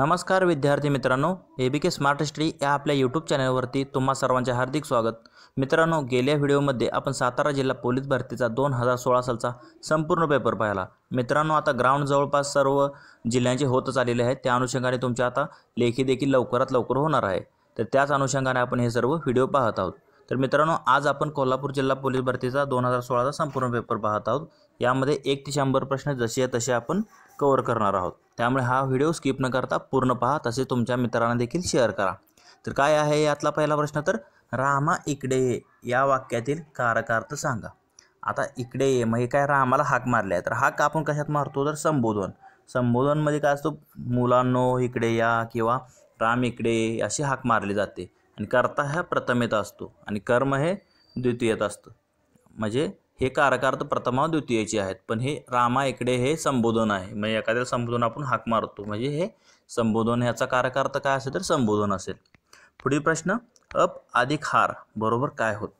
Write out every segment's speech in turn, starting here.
नमस्कार विद्यार्थी मित्रांनो ए बी के स्मार्ट स्टडी या आपल्या यूट्यूब चॅनलवरती तुम्हा सर्वांचे हार्दिक स्वागत मित्रांनो गेल्या व्हिडिओमध्ये आपण सातारा जिल्हा पोलीस भरतीचा दोन हजार सोळा सालचा संपूर्ण पेपर पाहिला मित्रांनो आता ग्राउंड जवळपास सर्व जिल्ह्यांचे होतच आलेले आहेत त्या अनुषंगाने तुमच्या आता लेखी देखील लवकरात लवकर होणार आहे तर त्याच अनुषंगाने आपण हे सर्व व्हिडिओ पाहत आहोत तर मित्रांनो आज आपण कोल्हापूर जिल्हा पोलीस भरतीचा दोन हजार सोळाचा संपूर्ण पेपर पाहत आहोत यामध्ये एक ते शंभर प्रश्न जसे तसे आपण कवर करणार आहोत त्यामुळे हा व्हिडिओ स्किप न करता पूर्ण पहा तसे तुमच्या मित्रांना देखील शेअर करा तर काय आहे यातला पहिला प्रश्न तर रामा इकडे ये या वाक्यातील कारकार्थ सांगा आता इकडे ये म्हणजे काय रामाला हाक मारले आहे तर हाक आपण कशात मारतो तर संबोधन संबोधनमध्ये काय असतो मुलांनो इकडे या किंवा राम इकडे अशी हाक मारली जाते आणि कर्ता हा प्रथमेत असतो आणि कर्म हे द्वितीयत असतं म्हणजे हे कारकार्थ प्रथमा द्वितीयाचे आहेत पण हे रामा इकडे हे संबोधन आहे म्हणजे एखाद्या संबोधन आपण हाक मारतो म्हणजे हे संबोधन ह्याचा कारकार्थ काय असेल तर संबोधन असेल पुढील प्रश्न अप अधिक हार बरोबर काय होत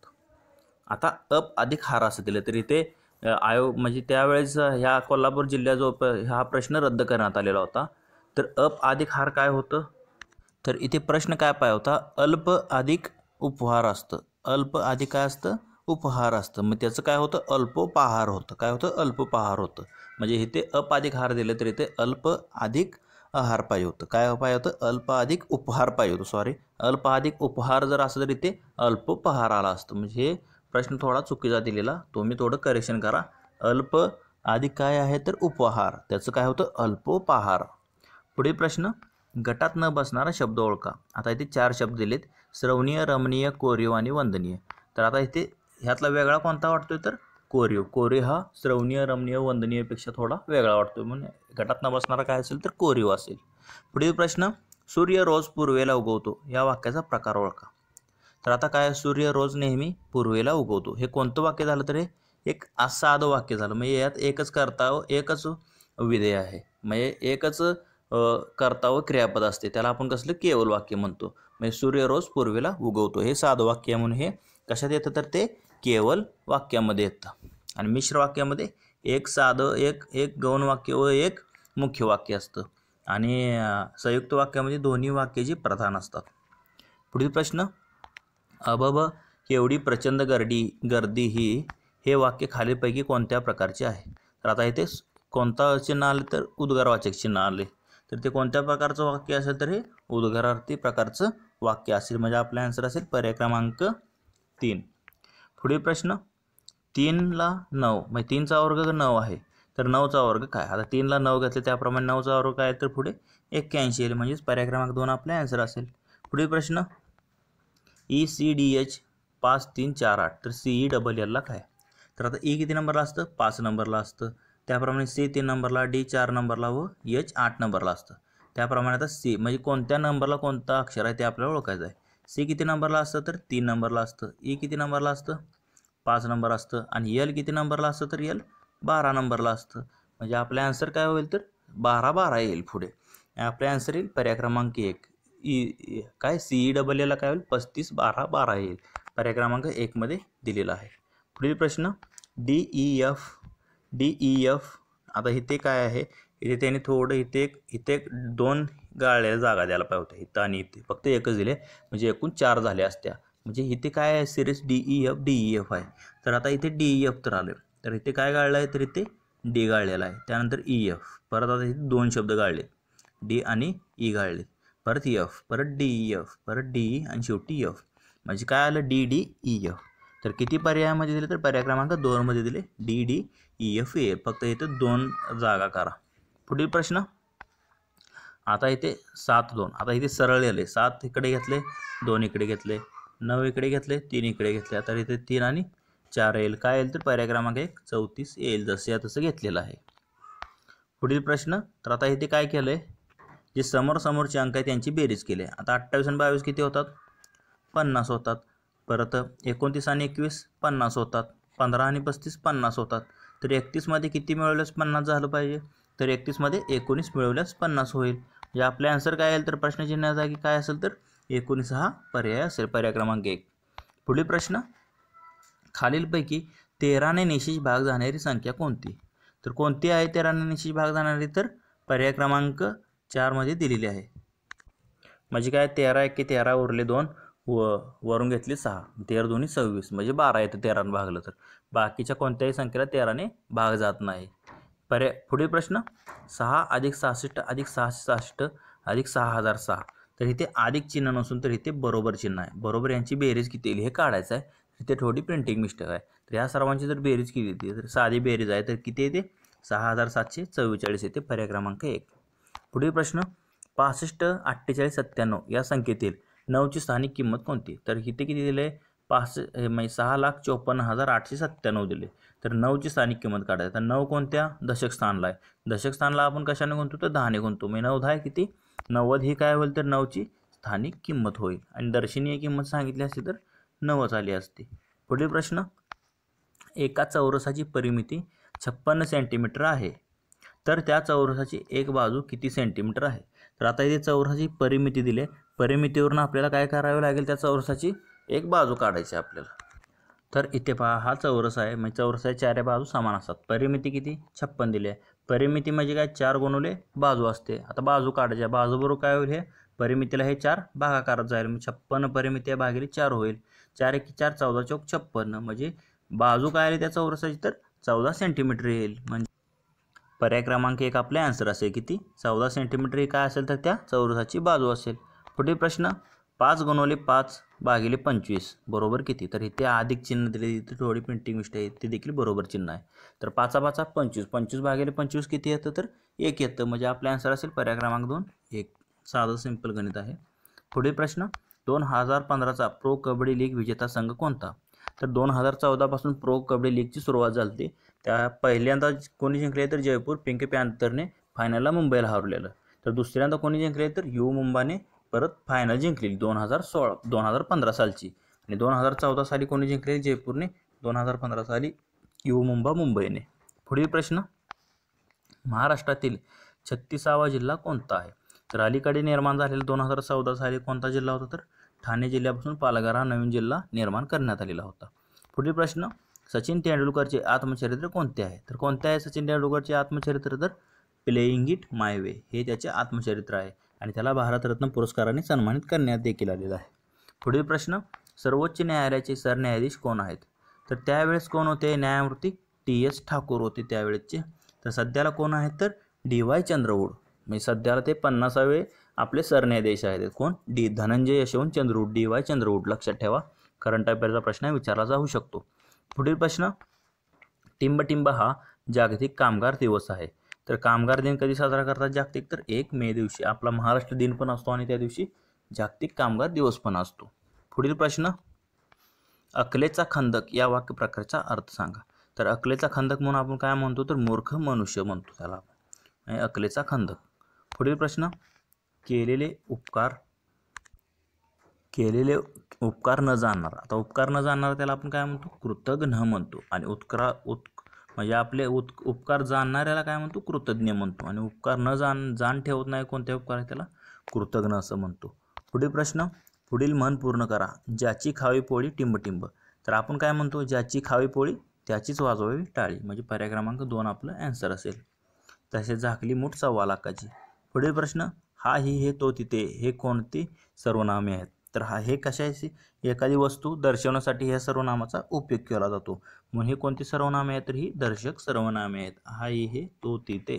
आता अप अधिक हार असं दिलं तर इथे आयो म्हणजे त्यावेळेस ह्या कोल्हापूर जिल्ह्याजो हा प्रश्न रद्द करण्यात आलेला होता तर अप अधिक हार काय होतं तर इथे प्रश्न काय पाय होता अल्प अधिक उपहार असतं अल्प अधिक काय असतं उपहार असतं मग त्याचं काय होतं अल्पोपहार होतं काय होतं अल्पपहार होतं म्हणजे इथे अप अधिक हार दिले तर इथे अल्प अधिक आहार पाहिजे होतं काय पाहिजे होतं अल्प अधिक उपहार पाहिजे होतं सॉरी अल्प अधिक उपहार जर असं तर इथे अल्पपहार आला असतं म्हणजे हे प्रश्न थोडा चुकीचा दिलेला तुम्ही थोडं करेक्शन करा अल्प अधिक काय आहे तर उपहार त्याचं काय होतं अल्पोपहार पुढील प्रश्न गटात न बसणारा शब्द ओळखा आता इथे चार शब्द दिलेत श्रवणीय रमणीय कोरीव आणि वंदनीय तर आता इथे ह्यातला वेगळा कोणता वाटतोय तर कोरीव कोरीव हा श्रवणीय रमणीय वंदनीयपेक्षा थोडा वेगळा वाटतोय म्हणजे गटात न बसणारा काय असेल तर कोरीव असेल पुढील प्रश्न सूर्य रोज पूर्वेला उगवतो या वाक्याचा प्रकार ओळखा तर आता काय सूर्य रोज नेहमी पूर्वेला उगवतो हे कोणतं वाक्य झालं तर हे एक असाध वाक्य झालं म्हणजे यात एकच कर्ताव एकच विधेय आहे म्हणजे एकच कर्ता व क्रियापद असते त्याला आपण कसलं केवल वाक्य म्हणतो म्हणजे सूर्य रोज पूर्वेला उगवतो हे साधं वाक्य म्हणून हे कशात येतं तर ते केवल वाक्यामध्ये येतं आणि मिश्र वाक्यामध्ये एक साधं एक एक गौण वाक्य व एक मुख्य वाक्य असतं आणि संयुक्त वाक्यामध्ये दोन्ही वाक्य जी प्रधान असतात पुढील प्रश्न अबब केवढी प्रचंड गर्दी गर्दी ही हे वाक्य खालीलपैकी कोणत्या प्रकारचे आहे तर आता इथे कोणता चिन्ह आले तर उद्गारवाचक चिन्ह आले तर ते कोणत्या प्रकारचं वाक्य असेल तर हे उद्गारार्थी प्रकारचं वाक्य असेल म्हणजे आपला आन्सर असेल पर्याय क्रमांक तीन पुढील प्रश्न तीनला नऊ म्हणजे तीनचा वर्ग नऊ आहे तर नऊचा वर्ग काय आता तीनला नऊ घेतले त्याप्रमाणे नऊचा वर्ग काय तर पुढे एक्क्याऐंशी येईल म्हणजेच पर्याय क्रमांक दोन आपला आन्सर असेल पुढील प्रश्न ई सी डी एच पाच तीन चार आठ तर सी ई डबल एलला काय तर आता ई e किती नंबरला असतं पाच नंबरला असतं त्याप्रमाणे सी तीन नंबरला डी चार नंबरला व एच आठ नंबरला असतं त्याप्रमाणे आता सी म्हणजे कोणत्या नंबरला कोणता अक्षर आहे ते आपल्याला ओळखायचं आहे सी किती नंबरला असतं तर तीन नंबरला असतं ई किती नंबरला असतं पाच नंबर असतं आणि एल किती नंबरला असतं तर यल बारा नंबरला असतं म्हणजे आपलं आन्सर काय होईल तर बारा बारा येईल पुढे आपले आन्सर येईल पर्याय क्रमांक एक ई काय सी ई डबल एला काय होईल पस्तीस बारा बारा येईल पर्याय क्रमांक एकमध्ये दिलेला आहे पुढील प्रश्न D E F D E F आता इथे काय आहे इथे त्यांनी थोडं इथे एक इथे एक दोन गाळलेल्या जागा द्यायला पाहिजे होत्या इथं आणि इथे फक्त एकच दिले म्हणजे एकूण चार झाल्या असत्या म्हणजे इथे काय आहे series D E F D E F आहे तर आता इथे डी ई एफ तर आलं तर इथे काय गाळलं आहे तर इथे डी गाळलेला आहे त्यानंतर ई एफ परत आता इथे दोन शब्द गाळले डी आणि ई गाळले परत एफ परत डी ई एफ परत डी ई आणि शेवटी एफ म्हणजे काय आलं डी डी ई एफ तर किती पर्यायामध्ये दिले तर पर्याय क्रमांक दोनमध्ये दिले D D E F A फक्त इथे दोन जागा करा पुढील प्रश्न आता इथे सात दोन आता इथे सरळ आले सात इकडे घेतले दोन इकडे घेतले नऊ इकडे घेतले तीन इकडे घेतले आता इथे तीन आणि चार येईल काय येईल तर पर्याय क्रमांक एक चौतीस येईल जसं या तसं घेतलेलं आहे पुढील प्रश्न तर आता इथे काय केलं आहे जे समोर समोरचे अंक आहे त्यांची बेरीज केली आहे आता अठ्ठावीस आणि बावीस किती होतात पन्नास होतात परत एकोणतीस आणि एकवीस पन्नास होतात पंधरा आणि पस्तीस पन्नास होतात तर एकतीसमध्ये किती मिळवल्यास पन्नास झालं पाहिजे तर एकतीसमध्ये एकोणीस मिळवल्यास पन्नास होईल म्हणजे आपले आन्सर काय येईल तर प्रश्नचिन्हा जागी काय असेल तर एकोणीस हा पर्याय असेल पर्याय क्रमांक एक पुढील प्रश्न खालीलपैकी तेराने निशेष भाग जाणारी संख्या कोणती तर कोणती आहे तेराने निशेष भाग जाणारी तर पर्याय क्रमांक चारमध्ये दिलेली आहे म्हणजे काय तेरा एक तेरा उरले दोन व वरून घेतले सहा तेरा दोन्ही सव्वीस म्हणजे बारा येतं तेराने भागलं तर बाकीच्या कोणत्याही संख्येला तेराने भाग जात नाही पर्याय पुढील प्रश्न सहा अधिक सहासष्ट अधिक सहाशे सहासष्ट अधिक सहा हजार सहा तर इथे अधिक चिन्ह नसून तर इथे बरोबर चिन्ह आहे बरोबर यांची बेरीज किती येईल हे काढायचं आहे इथे थोडी प्रिंटिंग मिस्टेक आहे तर ह्या सर्वांची जर बेरीज किती येते तर साधी बेरीज आहे तर किती येते सहा हजार सातशे चव्वेचाळीस येते पर्याय क्रमांक एक पुढील प्रश्न पासष्ट अठ्ठेचाळीस सत्त्याण्णव या संख्येतील नऊची स्थानिक किंमत कोणती तर इथे किती दिले पास म्हणजे सहा लाख चोपन्न हजार आठशे सत्त्याण्णव दिले तर नऊची स्थानिक किंमत काढायची तर नऊ कोणत्या दशक स्थानला आहे दशक स्थानला आपण कशाने गुंतू तर दहाने गुंतो मी म्हणजे नऊ दहा किती नव्वद ही काय होईल तर नऊची स्थानिक किंमत होईल आणि दर्शनीय किंमत सांगितली असती तर नवच आली असते पुढील प्रश्न एका चौरसाची परिमिती छप्पन्न सेंटीमीटर आहे तर त्या चौरसाची एक बाजू किती सेंटीमीटर आहे तर आता इथे चौरसाची परिमिती दिली आहे परिमितीवरून आपल्याला काय करावे लागेल त्या चौरसाची एक बाजू काढायची आपल्याला तर इथे पहा हा चौरस आहे म्हणजे चौरसाचे चारे बाजू समान असतात परिमिती किती छप्पन दिली आहे परिमिती म्हणजे काय चार गुणवले बाजू असते आता बाजू काढायच्या बाजूबरोबर काय होईल हे परिमितीला हे चार भागाकारात जाईल म्हणजे छप्पन परिमिती भागिले चार होईल चार एक चार चौदा चौक छप्पन म्हणजे बाजू काय आली त्या चौरसाची तर चौदा सेंटीमीटर येईल म्हणजे पर्याय क्रमांक एक आपले आन्सर असेल किती चौदा सेंटीमीटर ही काय असेल तर त्या चौरसाची बाजू असेल पुढील प्रश्न पाच गुणवले पाच भागिले पंचवीस बरोबर किती तर इथे अधिक चिन्ह दिले इथे थोडी प्रिंटिंग मिस्ट आहे ती देखील बरोबर चिन्ह आहे तर पाचा पाचा पंचवीस पंचवीस भागिले पंचवीस किती येतं तर एक येतं म्हणजे आपला आन्सर असेल पर्याय क्रमांक दोन एक साधं सिंपल गणित आहे पुढील प्रश्न दोन हजार पंधराचा प्रो कबड्डी लीग विजेता संघ कोणता तर दोन हजार चौदापासून प्रो कबड्डी लीगची सुरुवात झाली त्या पहिल्यांदा कोणी जिंकले तर जयपूर पिंक पॅन्थरने फायनलला मुंबईला हरवलेलं तर दुसऱ्यांदा कोणी जिंकले तर यू मुंबाने परत फायनल जिंकलेली दोन हजार सोळा दोन हजार पंधरा सालची आणि दोन हजार चौदा साली कोणी जिंकले जयपूरने दोन हजार पंधरा साली यू मुंबा मुंबईने पुढील प्रश्न महाराष्ट्रातील छत्तीसावा जिल्हा कोणता आहे तर अलीकडे निर्माण झालेला दोन हजार चौदा साली कोणता जिल्हा होता तर ठाणे जिल्ह्यापासून पालघर हा नवीन जिल्हा निर्माण करण्यात आलेला होता पुढील प्रश्न सचिन तेंडुलकरचे आत्मचरित्र कोणते आहे तर कोणते आहे सचिन तेंडुलकरचे आत्मचरित्र तर प्लेईंग इट माय वे हे त्याचे आत्मचरित्र आहे आणि त्याला भारतरत्न पुरस्काराने सन्मानित करण्यात देखील आलेला आहे पुढील प्रश्न सर्वोच्च न्यायालयाचे सरन्यायाधीश कोण आहेत तर त्यावेळेस कोण होते न्यायमूर्ती टी एस ठाकूर होते त्यावेळेसचे तर सध्याला कोण आहेत तर डी वाय चंद्रवूड म्हणजे सध्याला ते पन्नासावे आपले सरन्यायाधीश आहेत कोण D Dhananjaya Yashwant Chandrachud D Y Chandrachud लक्षात ठेवा करंट अफेअरचा प्रश्न विचारला जाऊ शकतो पुढील प्रश्न टिंबटिंब हा जागतिक कामगार दिवस आहे तर कामगार दिन कधी साजरा करतात जागतिक तर एक मे दिवशी आपला महाराष्ट्र दिन पण असतो आणि त्या दिवशी जागतिक कामगार दिवस पण असतो पुढील प्रश्न अकलेचा खंदक या प्रकारचा अर्थ सांगा तर अकलेचा खंदक म्हणून आपण काय म्हणतो तर मूर्ख मनुष्य म्हणतो त्याला आपण अकलेचा खंदक पुढील प्रश्न केलेले उपकार केलेले उपकार न जाणणार आता उपकार न जाणणार त्याला आपण काय म्हणतो कृतज्ञ म्हणतो आणि उत्करा उत् म्हणजे आपले उत् उपकार जाणणाऱ्याला काय म्हणतो कृतज्ञ म्हणतो आणि उपकार न जाण जाण ठेवत नाही कोणत्या उपकार त्याला कृतज्ञ असं म्हणतो पुढील प्रश्न पुढील मन पूर्ण करा ज्याची खावी पोळी टिंबटिंब तर आपण काय म्हणतो ज्याची खावी पोळी त्याचीच वाजवावी टाळी म्हणजे पर्याय क्रमांक दोन आपलं ॲन्सर असेल तसे झाकली मूठ सव्वा लाखाची पुढील प्रश्न हा ही हे तो तिथे हे कोणती सर्वनामे आहेत तर हा हे कशाशी एखादी वस्तू दर्शवण्यासाठी ह्या सर्वनामाचा उपयोग केला जातो म्हणून हे कोणती सर्वनामे आहेत तर ही दर्शक सर्वनामे आहेत हा हे तो तिथे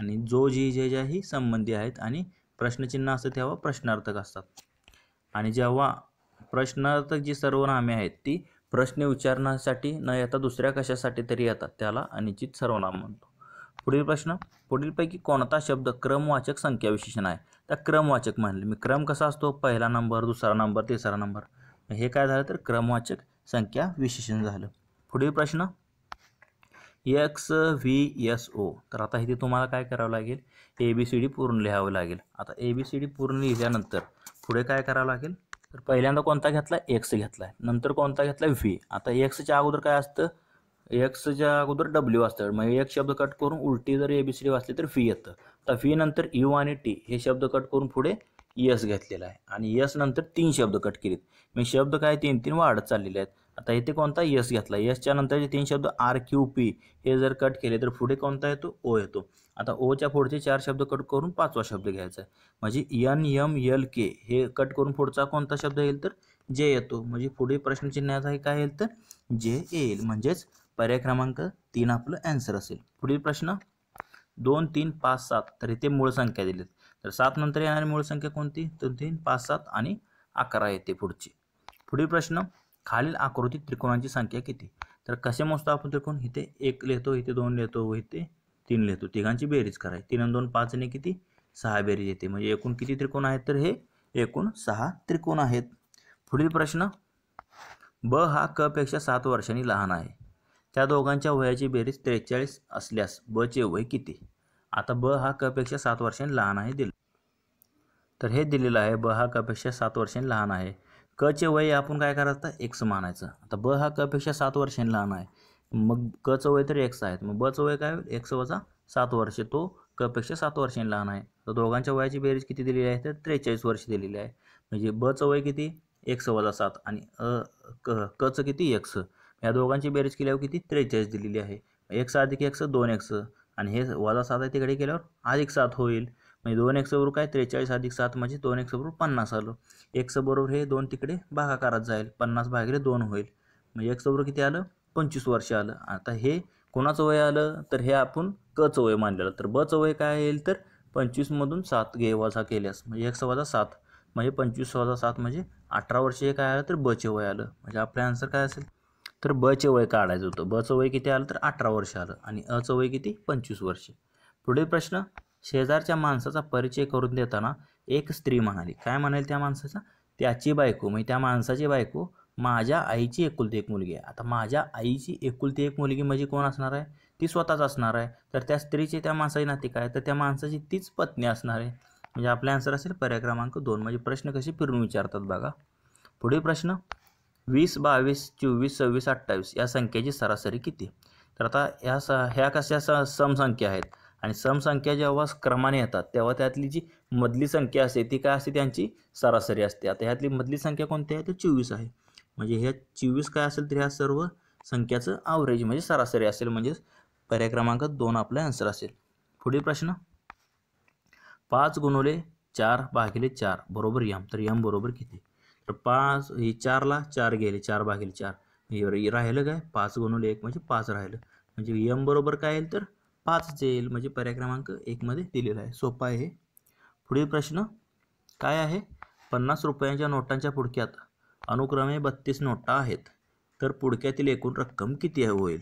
आणि जो जी जे ज्या ही संबंधी आहेत आणि प्रश्नचिन्ह असतं तेव्हा प्रश्नार्थक असतात आणि जेव्हा प्रश्नार्थक जी सर्वनामे आहेत ती प्रश्न विचारण्यासाठी न येता दुसऱ्या कशासाठी तरी येतात त्याला अनिश्चित सर्वनाम म्हणतो पुढील प्रश्न पुढीलपैकी कोणता शब्द क्रमवाचक संख्याविशेषण आहे त्या क्रमवाचक मानले मी क्रम कसा असतो पहिला नंबर दुसरा नंबर तिसरा नंबर हे काय झालं तर क्रमवाचक संख्या विशेषण झालं पुढील प्रश्न एक्स व्ही एस ओ तर आता इथे तुम्हाला काय करावं लागेल ए बी सी डी पूर्ण लिहावं लागेल आता ए बी सी डी पूर्ण लिहिल्यानंतर पुढे काय करावं लागेल तर पहिल्यांदा कोणता घेतला एक्स घेतला आहे नंतर कोणता घेतला व्ही आता एक्सच्या अगोदर काय असतं एक्सच्या अगोदर डब्ल्यू असतं मग एक शब्द कट करून उलटी जर ए बी सी डी वाचली तर व्ही येतं आता व्ही नंतर यू आणि टी हे शब्द कट करून पुढे यस घेतलेला आहे आणि यस नंतर तीन शब्द कट केलेत मी म्हणजे शब्द काय तीन तीन वाढत चाललेले आहेत आता इथे कोणता यस घेतला यसच्या नंतरचे तीन शब्द आर क्यू पी हे जर कट केले तर पुढे कोणता येतो ओ येतो आता ओच्या पुढचे चार शब्द कट करून पाचवा शब्द घ्यायचा आहे म्हणजे एन एम एल के हे कट करून पुढचा कोणता शब्द येईल तर जे येतो म्हणजे पुढे प्रश्नचिन्हाचा हे काय येईल तर जे येईल म्हणजेच पर्याय क्रमांक तीन आपलं ॲन्सर असेल पुढील प्रश्न दोन तीन पाच सात तर इथे मूळ संख्या दिलीत तर सात नंतर येणारी मूळ संख्या कोणती दोन तीन पाच सात आणि अकरा येते पुढची पुढील प्रश्न खालील आकृती त्रिकोणांची संख्या किती तर कसे मोजतो आपण त्रिकोण इथे एक लिहितो इथे दोन लिहितो व इथे तीन लिहितो तिघांची बेरीज कराय तीन आणि दोन पाच आणि किती सहा बेरीज येते म्हणजे एकूण किती त्रिकोण आहेत तर हे एकूण सहा त्रिकोण आहेत पुढील प्रश्न ब हा कपेक्षा सात वर्षांनी लहान आहे त्या दोघांच्या वयाची बेरीज त्रेचाळीस असल्यास बचे वय किती आता ब हा कपेक्षा सात वर्षांनी लहान आहे दिल तर हे दिलेलं आहे ब हा कपेक्षा सात वर्षांनी लहान आहे क चे वय आपण काय करायचं एक्स मानायचं आता ब हा कपेक्षा सात वर्षांनी लहान आहे मग कचं वय तर एक्स आहेत मग बचं वय काय एक्स वजा सात वर्ष तो कपेक्षा सात वर्षांनी लहान आहे तर दोघांच्या वयाची बेरीज किती दिलेली आहे तर त्रेचाळीस वर्ष दिलेली आहे म्हणजे बचं वय किती एक्स वजा सात आणि अ क कचं किती एक्स या दोघांची बेरीज केल्यावर किती त्रेचाळीस दिलेली आहे एक एक्स अधिक एक्स दोन एक्स आणि हे वजा सात आहे तिकडे केल्यावर अधिक सात होईल म्हणजे दोन एक्स बरोबर काय त्रेचाळीस अधिक सात म्हणजे दोन एक्स बरोबर पन्नास आलं एक्स बरोबर हे दोन तिकडे भागाकारात जाईल पन्नास भागिले दोन होईल म्हणजे एक बरोबर किती आलं पंचवीस वर्ष आलं आता हे कोणाचं वय आलं तर हे आपण कच वय मानलेलं तर बचं वय काय येईल तर पंचवीसमधून सात घे वजा केल्यास म्हणजे एक वजा सात म्हणजे पंचवीस वजा सात म्हणजे अठरा वर्ष हे काय आलं तर बचे वय आलं म्हणजे आपल्या आन्सर काय असेल तर बचे वय काढायचं होतं बचं वय किती आलं तर अठरा वर्ष आलं आणि अचं वय किती पंचवीस वर्षे पुढील प्रश्न शेजारच्या माणसाचा परिचय करून देताना एक स्त्री म्हणाली काय म्हणाल त्या माणसाचा त्याची बायको म्हणजे त्या माणसाची बायको माझ्या आईची एकुलती एक मुलगी आहे आता माझ्या आईची एकुलती एक मुलगी म्हणजे कोण असणार आहे ती स्वतःच असणार आहे तर त्या स्त्रीची त्या माणसाची नाती काय तर त्या माणसाची तीच पत्नी असणार आहे म्हणजे आपला आन्सर असेल पर्याय क्रमांक दोन म्हणजे प्रश्न कसे फिरून विचारतात बघा पुढील प्रश्न वीस बावीस चोवीस सव्वीस अठ्ठावीस या संख्येची सरासरी किती तर आता ह्या स ह्या कशा स समसंख्या आहेत आणि समसंख्या जेव्हा क्रमाने येतात तेव्हा त्यातली जी मधली संख्या असते ती काय असते त्यांची सरासरी असते आता ह्यातली मधली संख्या कोणती आहे तर चोवीस आहे म्हणजे ह्या चोवीस काय असेल तर ह्या सर्व संख्याचं ॲव्हरेज म्हणजे सरासरी असेल म्हणजेच पर्याय क्रमांक दोन आपला आन्सर असेल पुढील प्रश्न पाच गुणवले चार भागिले चार बरोबर यम तर यम बरोबर किती तर पाच हे चारला चार गेले चार भागेल चार हे राहिलं काय पाच गुणवले एक म्हणजे पाच राहिलं म्हणजे यम बरोबर काय येईल तर पाच येईल म्हणजे पर्याय क्रमांक एकमध्ये दिलेला आहे सोपा आहे पुढील प्रश्न काय आहे पन्नास रुपयांच्या नोटांच्या पुडक्यात अनुक्रमे बत्तीस नोटा आहेत तर पुडक्यातील एकूण रक्कम किती होईल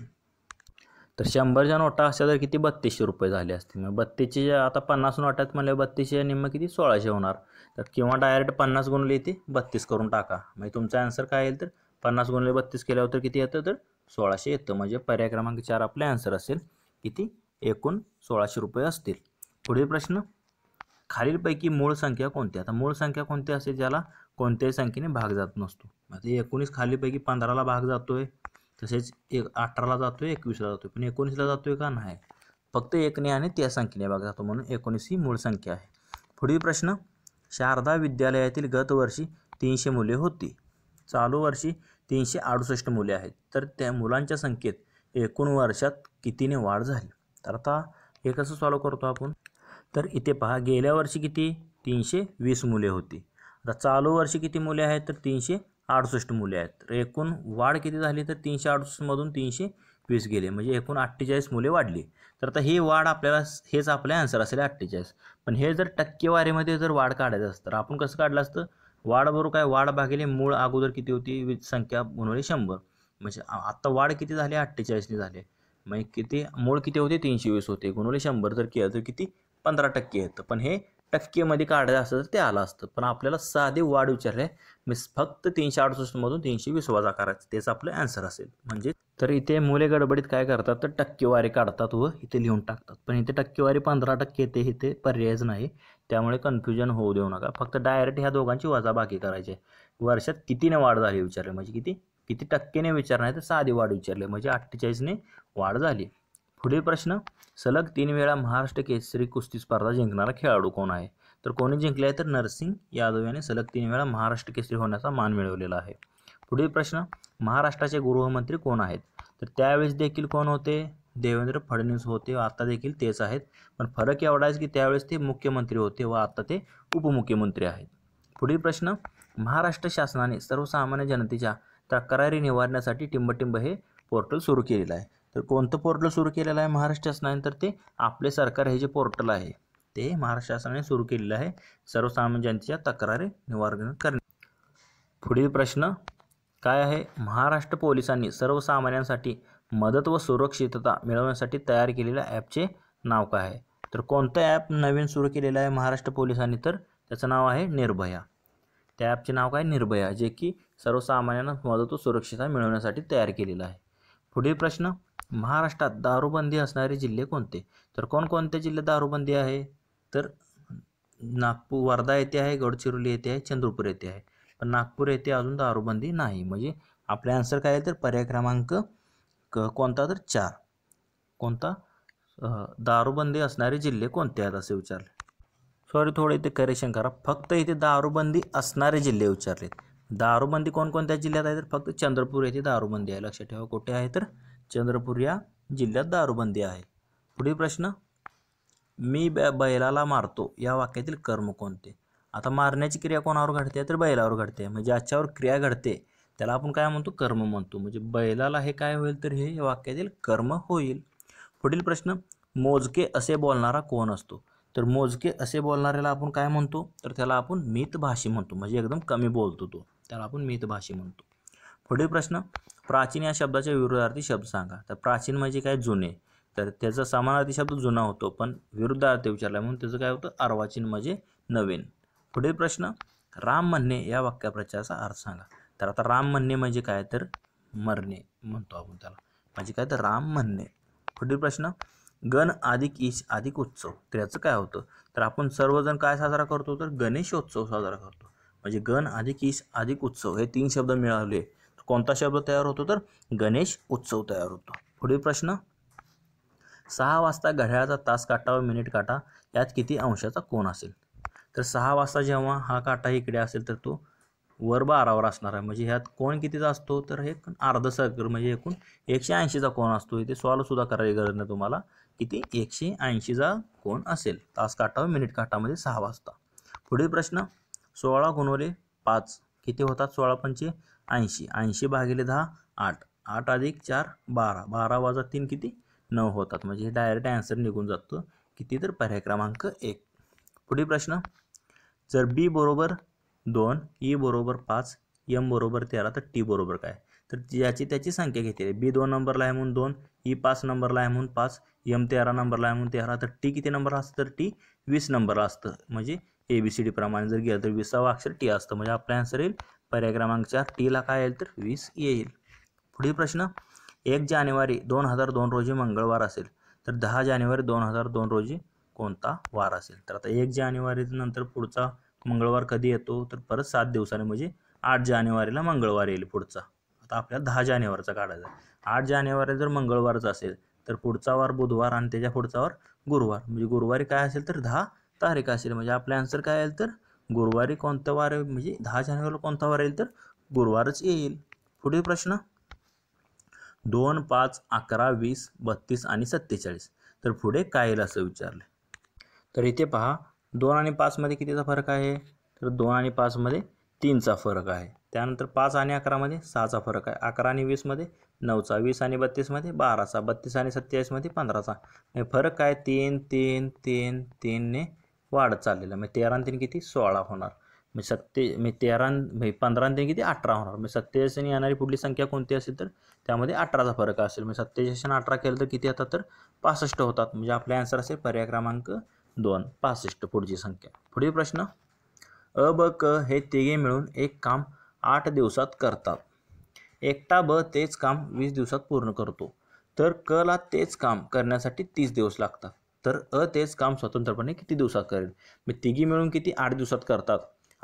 तर शंभरच्या नोटा असल्या तर किती बत्तीसशे रुपये झाले असते मग बत्तीसशे आता पन्नास नोटात म्हणजे बत्तीसशे निम्म किती सोळाशे होणार तर किंवा डायरेक्ट पन्नास गुणले ती बत्तीस करून टाका म्हणजे तुमचा आन्सर काय येईल तर पन्नास गुणले बत्तीस केल्यावर तर किती येतं तर सोळाशे येतं म्हणजे पर्याय क्रमांक चार आपले आन्सर असेल किती एकूण सोळाशे रुपये असतील पुढील प्रश्न खालीलपैकी मूळ संख्या कोणती आता मूळ संख्या कोणती असते ज्याला कोणत्याही संख्येने भाग जात नसतो म्हणजे एकोणीस खालीपैकी पंधराला भाग जातो आहे तसेच एक अठराला जातो आहे एकवीसला जातो पण एकोणीसला जातो आहे का नाही फक्त एकने आणि त्या संख्येने बघा जातो म्हणून एकोणीस ही मूळ संख्या आहे पुढील प्रश्न शारदा विद्यालयातील गतवर्षी तीनशे मुले होती चालू वर्षी तीनशे अडुसष्ट मुले आहेत तर त्या मुलांच्या संख्येत एकूण वर्षात कितीने वाढ झाली तर आता हे कसं सॉल्व करतो आपण तर इथे पहा गेल्या वर्षी किती तीनशे वीस मुले होती आता चालू वर्षी किती मुले आहेत तर तीनशे अडुसष्ट मुले आहेत तर एकूण वाढ किती झाली तर तीनशे अडुसष्टमधून तीनशे वीस गेले म्हणजे एकूण अठ्ठेचाळीस मुले वाढली तर आता ही वाढ आपल्याला हेच आपलं आन्सर असेल अठ्ठेचाळीस पण हे जर टक्केवारीमध्ये जर वाढ काढायचं असतं तर आपण कसं काढलं असतं वाढ बरोबर काय वाढ भागिले मूळ अगोदर किती होती वीज संख्या गुणवली शंभर म्हणजे आत्ता वाढ किती झाली अठ्ठेचाळीसने झाले म्हणजे किती मूळ किती होते तीनशे वीस होते गुणवले शंभर जर केलं तर किती पंधरा टक्के येतं पण हे टक्केमध्ये काढायचं असतं तर ते आलं असतं पण आपल्याला साधे वाढ विचारले मी फक्त तीनशे अडुसष्टमधून तीनशे वीस वजा करायचं तेच आपलं ॲन्सर असेल म्हणजे तर इथे मुले गडबडीत काय करतात तर टक्केवारी काढतात व इथे लिहून टाकतात पण इथे टक्केवारी पंधरा टक्के ते इथे पर्यायच नाही त्यामुळे कन्फ्युजन होऊ देऊ नका फक्त डायरेक्ट ह्या दोघांची वजा बाकी करायची वर्षात कितीने वाढ झाली विचारले म्हणजे किती किती टक्केने विचारणार तर साधी वाढ विचारले म्हणजे अठ्ठेचाळीसने वाढ झाली पुढील प्रश्न सलग तीन वेळा महाराष्ट्र केसरी कुस्ती स्पर्धा जिंकणारा खेळाडू कोण आहे तर कोणी जिंकले आहे तर नरसिंग यादव याने सलग तीन वेळा महाराष्ट्र केसरी होण्याचा मान मिळवलेला आहे पुढील प्रश्न महाराष्ट्राचे गृहमंत्री कोण आहेत तर त्यावेळेस देखील कोण होते देवेंद्र फडणवीस होते आता देखील तेच आहेत पण फरक एवढा आहे की त्यावेळेस ते मुख्यमंत्री होते व आता ते उपमुख्यमंत्री आहेत पुढील प्रश्न महाराष्ट्र शासनाने सर्वसामान्य जनतेच्या तक्रारी निवारण्यासाठी टिंबटिंब हे पोर्टल सुरू केलेलं आहे तर कोणतं पोर्टल सुरू केलेलं आहे महाराष्ट्र शासनाने तर ते आपले सरकार हे जे पोर्टल आहे ते महाराष्ट्र शासनाने सुरू केलेलं आहे सर्वसामान्य जनतेच्या तक्रारी निवारण करणे पुढील प्रश्न काय आहे महाराष्ट्र पोलिसांनी सर्वसामान्यांसाठी मदत व सुरक्षितता मिळवण्यासाठी तयार केलेल्या ॲपचे नाव काय आहे तर कोणतं ॲप नवीन सुरू केलेलं आहे महाराष्ट्र पोलिसांनी तर त्याचं नाव आहे निर्भया त्या ॲपचे नाव काय निर्भया जे की सर्वसामान्यांना मदत व सुरक्षितता मिळवण्यासाठी तयार केलेलं आहे पुढील प्रश्न महाराष्ट्रात दारूबंदी असणारे जिल्हे कोणते तर कोणकोणते जिल्ह्यात दारूबंदी आहे तर नागपूर वर्धा येथे आहे गडचिरोली येथे आहे चंद्रपूर येथे आहे पण नागपूर येथे अजून दारूबंदी नाही म्हणजे आपले आन्सर काय आहे तर पर्याय क्रमांक कोणता तर चार कोणता दारूबंदी असणारे जिल्हे कोणते आहेत असे विचारले सॉरी थोडे इथे करेक्शन करा फक्त इथे दारूबंदी असणारे जिल्हे विचारलेत दारूबंदी कोणकोणत्या जिल्ह्यात आहे तर फक्त चंद्रपूर येथे दारूबंदी आहे लक्षात ठेवा कुठे आहे तर चंद्रपूर या जिल्ह्यात दारूबंदी आहे पुढील प्रश्न मी ब बैलाला मारतो या वाक्यातील कर्म कोणते आता मारण्याची क्रिया कोणावर घडते तर बैलावर घडते म्हणजे आजच्यावर क्रिया घडते त्याला आपण काय म्हणतो कर्म म्हणतो म्हणजे बैलाला हे काय होईल तर हे या वाक्यातील कर्म होईल पुढील प्रश्न मोजके असे बोलणारा कोण असतो तर मोजके असे बोलणाऱ्याला आपण काय म्हणतो तर त्याला आपण मितभाषी म्हणतो म्हणजे एकदम कमी बोलतो तो त्याला आपण मितभाषी म्हणतो पुढील प्रश्न प्राचीन या शब्दाच्या विरुद्धार्थी शब्द सांगा तर प्राचीन म्हणजे काय जुने तर त्याचा समानार्थी शब्द जुना होतो पण विरुद्धार्थी विचारला म्हणून त्याचं काय होतं अर्वाचीन म्हणजे नवीन पुढील प्रश्न राम म्हणणे या वाक्यप्रचाराचा अर्थ सांगा तर आता राम म्हणणे म्हणजे काय तर मरणे म्हणतो आपण त्याला म्हणजे काय तर राम म्हणणे पुढील प्रश्न गण अधिक ईश अधिक उत्सव तर याचं काय होतं तर आपण सर्वजण काय साजरा करतो तर गणेशोत्सव साजरा करतो म्हणजे गण अधिक ईश अधिक उत्सव हे तीन शब्द मिळाले कोणता शब्द तयार होतो तर गणेश उत्सव तयार होतो पुढील प्रश्न सहा वाजता घड्याळाचा तास काटा व मिनिट काटा यात किती अंशाचा कोण असेल तर सहा वाजता जेव्हा हा काटा इकडे असेल तर तो वर बारावर असणार आहे म्हणजे ह्यात कोण कितीचा असतो तर हे अर्ध सर्कल म्हणजे एकूण एकशे ऐंशीचा कोण असतो इथे सॉल्वसुद्धा करायची गरज नाही तुम्हाला किती एकशे ऐंशीचा कोण असेल तास काटा व मिनिट काटामध्ये सहा वाजता पुढील प्रश्न सोळा गुणवले पाच किती होतात सोळा पंचे ऐंशी ऐंशी भागिले दहा आठ आठ अधिक चार बारा बारा वाजा तीन किती नऊ होतात म्हणजे हे डायरेक्ट आन्सर निघून जातो किती तर पर्याय क्रमांक एक पुढील प्रश्न जर बी बरोबर दोन ई e बरोबर पाच एम बरोबर तेरा तर टी बरोबर काय तर याची त्याची संख्या घेतली आहे बी दोन नंबरला आहे म्हणून दोन ई e पाच नंबरला आहे म्हणून पाच एम तेरा नंबरला आहे म्हणून तेरा तर टी किती नंबर असतं तर टी वीस नंबर असतं म्हणजे ए बी सी डी प्रमाणे जर गेलं तर विसावा अक्षर टी असतं म्हणजे आपला आन्सर येईल पर्याय क्रमांक चार टीला काय येईल तर वीस येईल पुढील प्रश्न एक जानेवारी दोन हजार दोन रोजी मंगळवार असेल तर दहा जानेवारी दोन हजार दोन रोजी कोणता वार असेल तर आता एक जानेवारी नंतर पुढचा मंगळवार कधी येतो तर परत सात दिवसाने म्हणजे आठ जानेवारीला मंगळवार येईल पुढचा आता आपल्याला दहा जानेवारीचा काढायचा आठ जानेवारी जर मंगळवारचा असेल तर पुढचा वार बुधवार आणि त्याच्या पुढचा वार गुरुवार म्हणजे गुरुवारी काय असेल तर दहा तारीख असेल म्हणजे आपला आन्सर काय येईल तर गुरुवारी कोणता वार म्हणजे दहा जानेवारीला कोणता वार येईल तर गुरुवारच येईल पुढील प्रश्न दोन पाच अकरा वीस बत्तीस आणि सत्तेचाळीस तर पुढे काय येईल असं विचारलं तर इथे पहा दोन आणि पाचमध्ये कितीचा फरक आहे तर दोन आणि पाचमध्ये तीनचा फरक आहे त्यानंतर पाच आणि अकरामध्ये सहाचा फरक आहे अकरा आणि वीसमध्ये नऊचा वीस आणि बत्तीसमध्ये बाराचा बत्तीस आणि सत्तेचाळीसमध्ये पंधराचा फरक काय तीन तीन तीन तीनने वाढत चाललेलं मग तेरा तीन किती सोळा होणार मी सत्ते मी तेरा म्हणजे पंधरा तीन किती अठरा होणार मी सत्तेचाळीस आणि येणारी पुढली संख्या कोणती असेल तर त्यामध्ये अठराचा फरक असेल मी सत्तेचाळीस अठरा केलं तर किती आता तर पासष्ट होतात म्हणजे आपला आन्सर असेल पर्याय क्रमांक दोन पासष्ट पुढची संख्या पुढील प्रश्न अ ब क हे तिघे मिळून एक काम आठ दिवसात करतात एकटा ब तेच काम वीस दिवसात पूर्ण करतो तर क ला तेच काम करण्यासाठी तीस दिवस लागतात तर अ तेच काम स्वतंत्रपणे किती दिवसात करेल मग तिघी मिळून किती आठ दिवसात करतात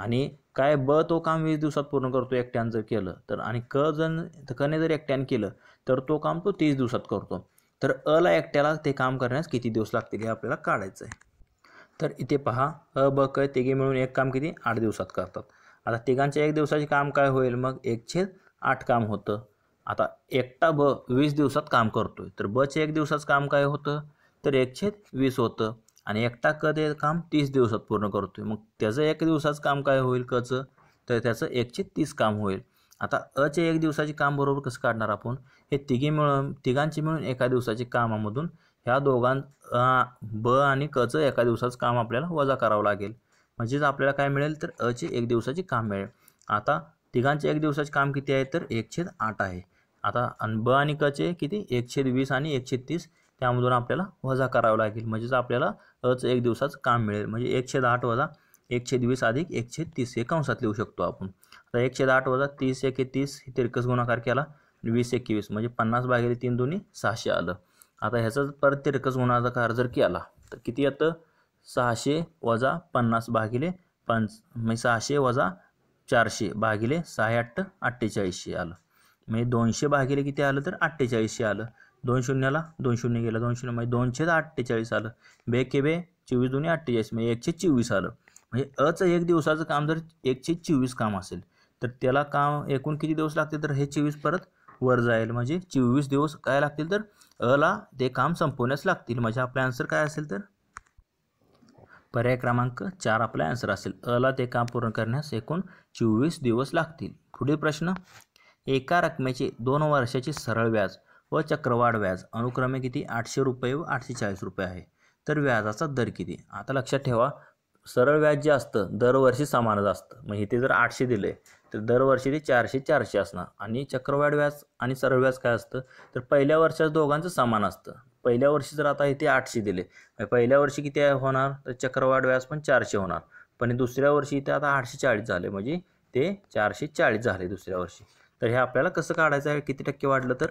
आणि काय ब तो काम वीस दिवसात पूर्ण करतो एकट्यानं जर केलं तर आणि क जण कने जर एकट्यानं केलं तर तो काम तो तीस दिवसात करतो तर अला एकट्याला ते काम करण्यास किती दिवस लागतील हे आपल्याला काढायचं आहे तर इथे पहा अ ब क तिघे मिळून एक काम किती आठ दिवसात करतात आता तिघांच्या एक दिवसाचे काम काय होईल मग एक छेद आठ काम होतं आता एकटा ब वीस दिवसात काम करतोय तर बचे एक दिवसाचं काम काय होतं तर छेद वीस होतं आणि एकटा क ते काम तीस दिवसात पूर्ण करतो मग त्याचं एक दिवसाचं काम काय होईल कचं तर त्याचं एकशे तीस काम होईल आता अचे एक दिवसाचे काम बरोबर कसं काढणार आपण हे तिघे मिळून तिघांचे मिळून एका दिवसाचे कामामधून ह्या दोघां ब आणि कचं एका दिवसाचं काम आपल्याला वजा करावं लागेल म्हणजेच आपल्याला काय मिळेल तर अचे एक दिवसाचे काम मिळेल आता तिघांचे एक दिवसाचे काम किती आहे तर एकशे आठ आहे आता आणि ब आणि कचे किती एकशे वीस आणि एकशे तीस त्यामधून आपल्याला वजा करावं लागेल म्हणजेच आपल्याला अच एक दिवसाचं काम मिळेल म्हणजे एकशे दहा वजा एकशे वीस अधिक एकशे तीस हे कंसात लिहू शकतो आपण आता एकशे दहा वजा तीस एके तीस हे तिरकस गुणाकार केला वीस एकवीस म्हणजे पन्नास भागिले तीन दोन्ही सहाशे आलं आता ह्याचाच परत तिरकस गुणाकार जर केला तर किती येतं सहाशे वजा पन्नास भागिले पंच म्हणजे सहाशे वजा चारशे भागिले सहा आठ अठ्ठेचाळीसशे आलं म्हणजे दोनशे भागिले किती आलं तर अठ्ठेचाळीसशे आलं दोन शून्याला दोन शून्य गेला दोन शून्य म्हणजे दोनशे अठ्ठेचाळीस आलं बे के बे चोवीस दोन्ही अठ्ठेचाळीस म्हणजे एकशे चोवीस आलं म्हणजे अचं एक दिवसाचं काम जर एकशे चोवीस काम असेल तर त्याला काम एकूण किती दिवस लागतील तर हे चोवीस परत वर जाईल म्हणजे चोवीस दिवस काय लागतील तर अला ते काम संपवण्यास लागतील म्हणजे आपला आन्सर काय असेल तर पर्याय क्रमांक चार आपला आन्सर असेल अला ते काम पूर्ण करण्यास एकूण चोवीस दिवस लागतील पुढील प्रश्न एका रकमेचे दोन वर्षाचे सरळ व्याज व चक्रवाढ व्याज अनुक्रमे किती आठशे रुपये व आठशे चाळीस रुपये आहे तर व्याजाचा दर किती आता लक्षात ठेवा सरळ व्याज जे असतं दरवर्षी समानच असतं मग इथे जर आठशे दिले तर दरवर्षी ते चारशे चारशे असणार आणि चक्रवाढ व्याज आणि सरळ व्याज काय असतं तर पहिल्या वर्षात दोघांचं समान असतं पहिल्या वर्षी जर आता इथे आठशे दिले पहिल्या वर्षी किती होणार तर चक्रवाढ व्याज पण चारशे होणार पण दुसऱ्या वर्षी इथे आता आठशे चाळीस झाले म्हणजे ते चारशे चाळीस झाले दुसऱ्या वर्षी तर हे आपल्याला कसं काढायचं आहे किती टक्के वाढलं तर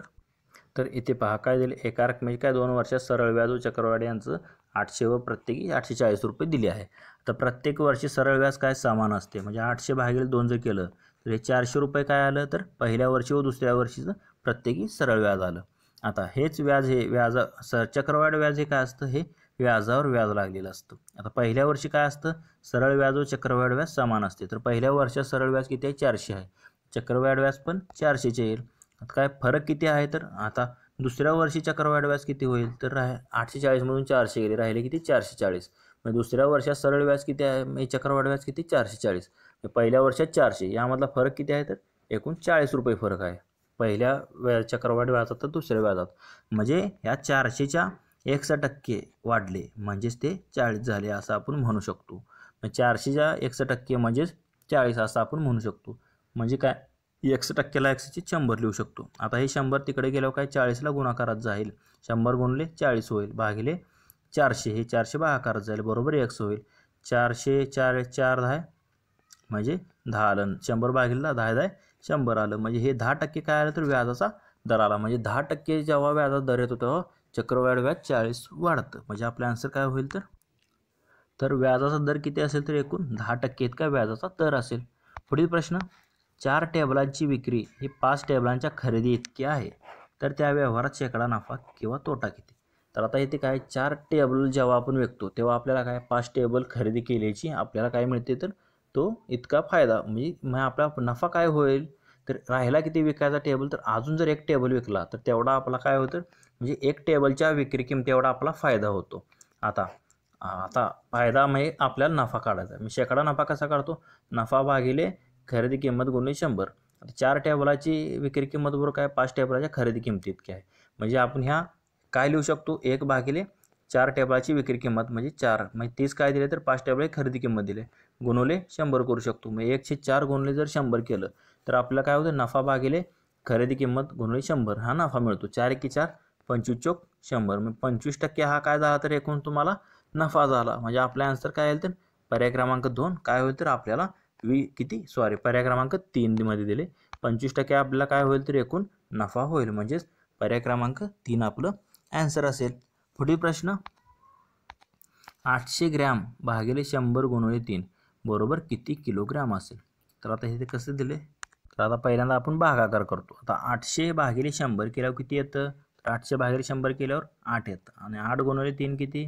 तर इथे पहा काय दिले एका म्हणजे काय दोन वर्षात सरळ व्याज व चक्रवाढ यांचं आठशे व प्रत्येकी आठशे चाळीस रुपये दिले आहे तर प्रत्येक वर्षी सरळ व्याज काय समान असते म्हणजे आठशे भागील दोन जर केलं तर हे चारशे रुपये काय आलं तर पहिल्या वर्षी व दुसऱ्या वर्षीचं प्रत्येकी सरळ व्याज आलं आता हेच व्याज हे व्याजा स चक्रवाढ व्याज हे काय असतं हे व्याजावर व्याज लागलेलं असतं आता पहिल्या वर्षी काय असतं सरळ व्याज व चक्रवाढ व्याज समान असते तर पहिल्या वर्षात सरळ व्याज किती आहे चारशे आहे चक्रवाढ व्याज पण चारशेचे येईल आता काय फरक किती आहे तर आता दुसऱ्या वर्षी चक्रवाढ व्याज किती होईल तर राह आठशे चाळीसमधून चारशे गेले राहिले किती चारशे चाळीस म्हणजे दुसऱ्या वर्षात सरळ व्याज किती आहे म्हणजे चक्रवाढ व्याज किती चारशे चाळीस पहिल्या वर्षात चारशे यामधला फरक किती आहे तर एकूण चाळीस रुपये फरक आहे पहिल्या व्या चक्रवाढ व्याजात तर दुसऱ्या व्याजात म्हणजे या चारशेच्या एकसठ टक्के वाढले म्हणजेच ते चाळीस झाले असं आपण म्हणू शकतो चारशेच्या एकसठ टक्के म्हणजेच चाळीस असं आपण म्हणू शकतो म्हणजे काय एकशे टक्क्याला एकशेचे शंभर लिहू शकतो आता हे शंभर तिकडे गेल्यावर काय चाळीसला गुणाकारात जाईल शंभर गुणले चाळीस होईल भागिले चारशे हे चारशे बहाकारात जाईल बरोबर एकशे होईल चारशे चार चार दहा म्हणजे दहा आलं शंभर भागिले दहा दहा शंभर आलं म्हणजे हे दहा टक्के काय आलं तर व्याजाचा दर आला म्हणजे दहा टक्के जेव्हा व्याजाचा दर येतो तेव्हा चक्रवाढ व्याज चाळीस वाढतं म्हणजे आपलं आन्सर काय होईल तर तर व्याजाचा दर किती असेल तर एकूण दहा टक्के इतका व्याजाचा दर असेल पुढील प्रश्न चार टेबलांची विक्री ही पाच टेबलांच्या खरेदी इतकी आहे तर त्या व्यवहारात शेकडा नफा किंवा तोटा किती तर आता इथे काय चार टेबल जेव्हा आपण विकतो तेव्हा आपल्याला काय पाच टेबल खरेदी केल्याची आपल्याला काय मिळते तर तो इतका फायदा म्हणजे मग आपला नफा काय होईल तर राहिला किती विकायचा टेबल तर अजून जर एक टेबल विकला तर तेवढा आपला काय होतं म्हणजे एक टेबलच्या विक्री एवढा आपला फायदा होतो आता आता फायदा म्हणजे आपल्याला नफा काढायचा मी शेकडा नफा कसा काढतो नफा भागिले खरेदी किंमत गुणिले शंभर चार टेबलाची विक्री किंमत बरोबर काय पाच टेबलाच्या खरेदी किंमती इतकी आहे म्हणजे आपण ह्या काय लिहू शकतो एक भागिले चार टेबलाची विक्री किंमत म्हणजे चार म्हणजे तीस काय दिले तर पाच टेबल खरेदी किंमत दिले गुणवले शंभर करू शकतो म्हणजे एकशे चार गुणले जर शंभर केलं तर आपल्याला काय होतं नफा भागिले खरेदी किंमत गुणवले शंभर हा नफा मिळतो चार एकी चार पंचवीस चोक शंभर म्हणजे पंचवीस टक्के हा काय झाला तर एकूण तुम्हाला नफा झाला म्हणजे आपला आन्सर काय येईल तर पर्याय क्रमांक दोन काय होईल तर आपल्याला वी किती सॉरी पर्याय क्रमांक तीनमध्ये दिले पंचवीस टक्के आपल्याला काय होईल तर एकूण नफा होईल म्हणजेच पर्याय क्रमांक तीन आपलं ॲन्सर असेल पुढील प्रश्न आठशे ग्रॅम भागिले शंभर गुणवले तीन बरोबर किती किलोग्रॅम असेल तर आता हे कसे दिले तर आता पहिल्यांदा आपण भागाकार करतो आता आठशे भागिले शंभर केल्यावर किती येतं तर आठशे भागिले शंभर केल्यावर आठ येतं आणि आठ गुणवले तीन किती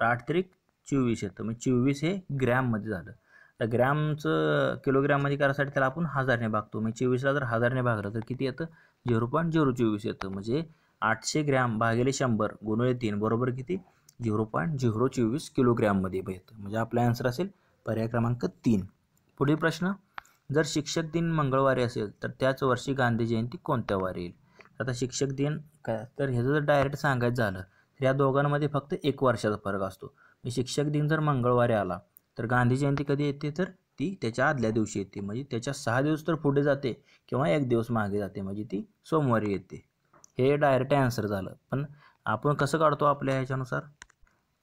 तर आठ तरी चोवीस येतं मग चोवीस हे ग्रॅममध्ये झालं तर ग्रॅमचं किलोग्रॅममध्ये करायसाठी त्याला आपण हजारने भागतो म्हणजे चोवीसला जर हजारने भागलं तर किती येतं झिरो पॉईंट झिरो चोवीस येतं म्हणजे आठशे ग्रॅम भागेले शंभर गुणवले तीन बरोबर किती झिरो पॉईंट झिरो चोवीस किलोग्रॅममध्ये येतं म्हणजे आपला आन्सर असेल पर्याय क्रमांक तीन पुढील प्रश्न जर शिक्षक दिन मंगळवारी असेल तर त्याच वर्षी गांधी जयंती कोणत्या वारी येईल आता शिक्षक दिन काय तर ह्याचं जर डायरेक्ट सांगायचं झालं तर या दोघांमध्ये फक्त एक वर्षाचा फरक असतो शिक्षक दिन जर मंगळवारी आला तर गांधी जयंती कधी येते तर ती त्याच्या आदल्या दिवशी येते म्हणजे त्याच्या सहा दिवस तर पुढे जाते किंवा एक दिवस मागे जाते म्हणजे ती सोमवारी येते हे डायरेक्ट आन्सर झालं पण आपण कसं काढतो आपल्या ह्याच्यानुसार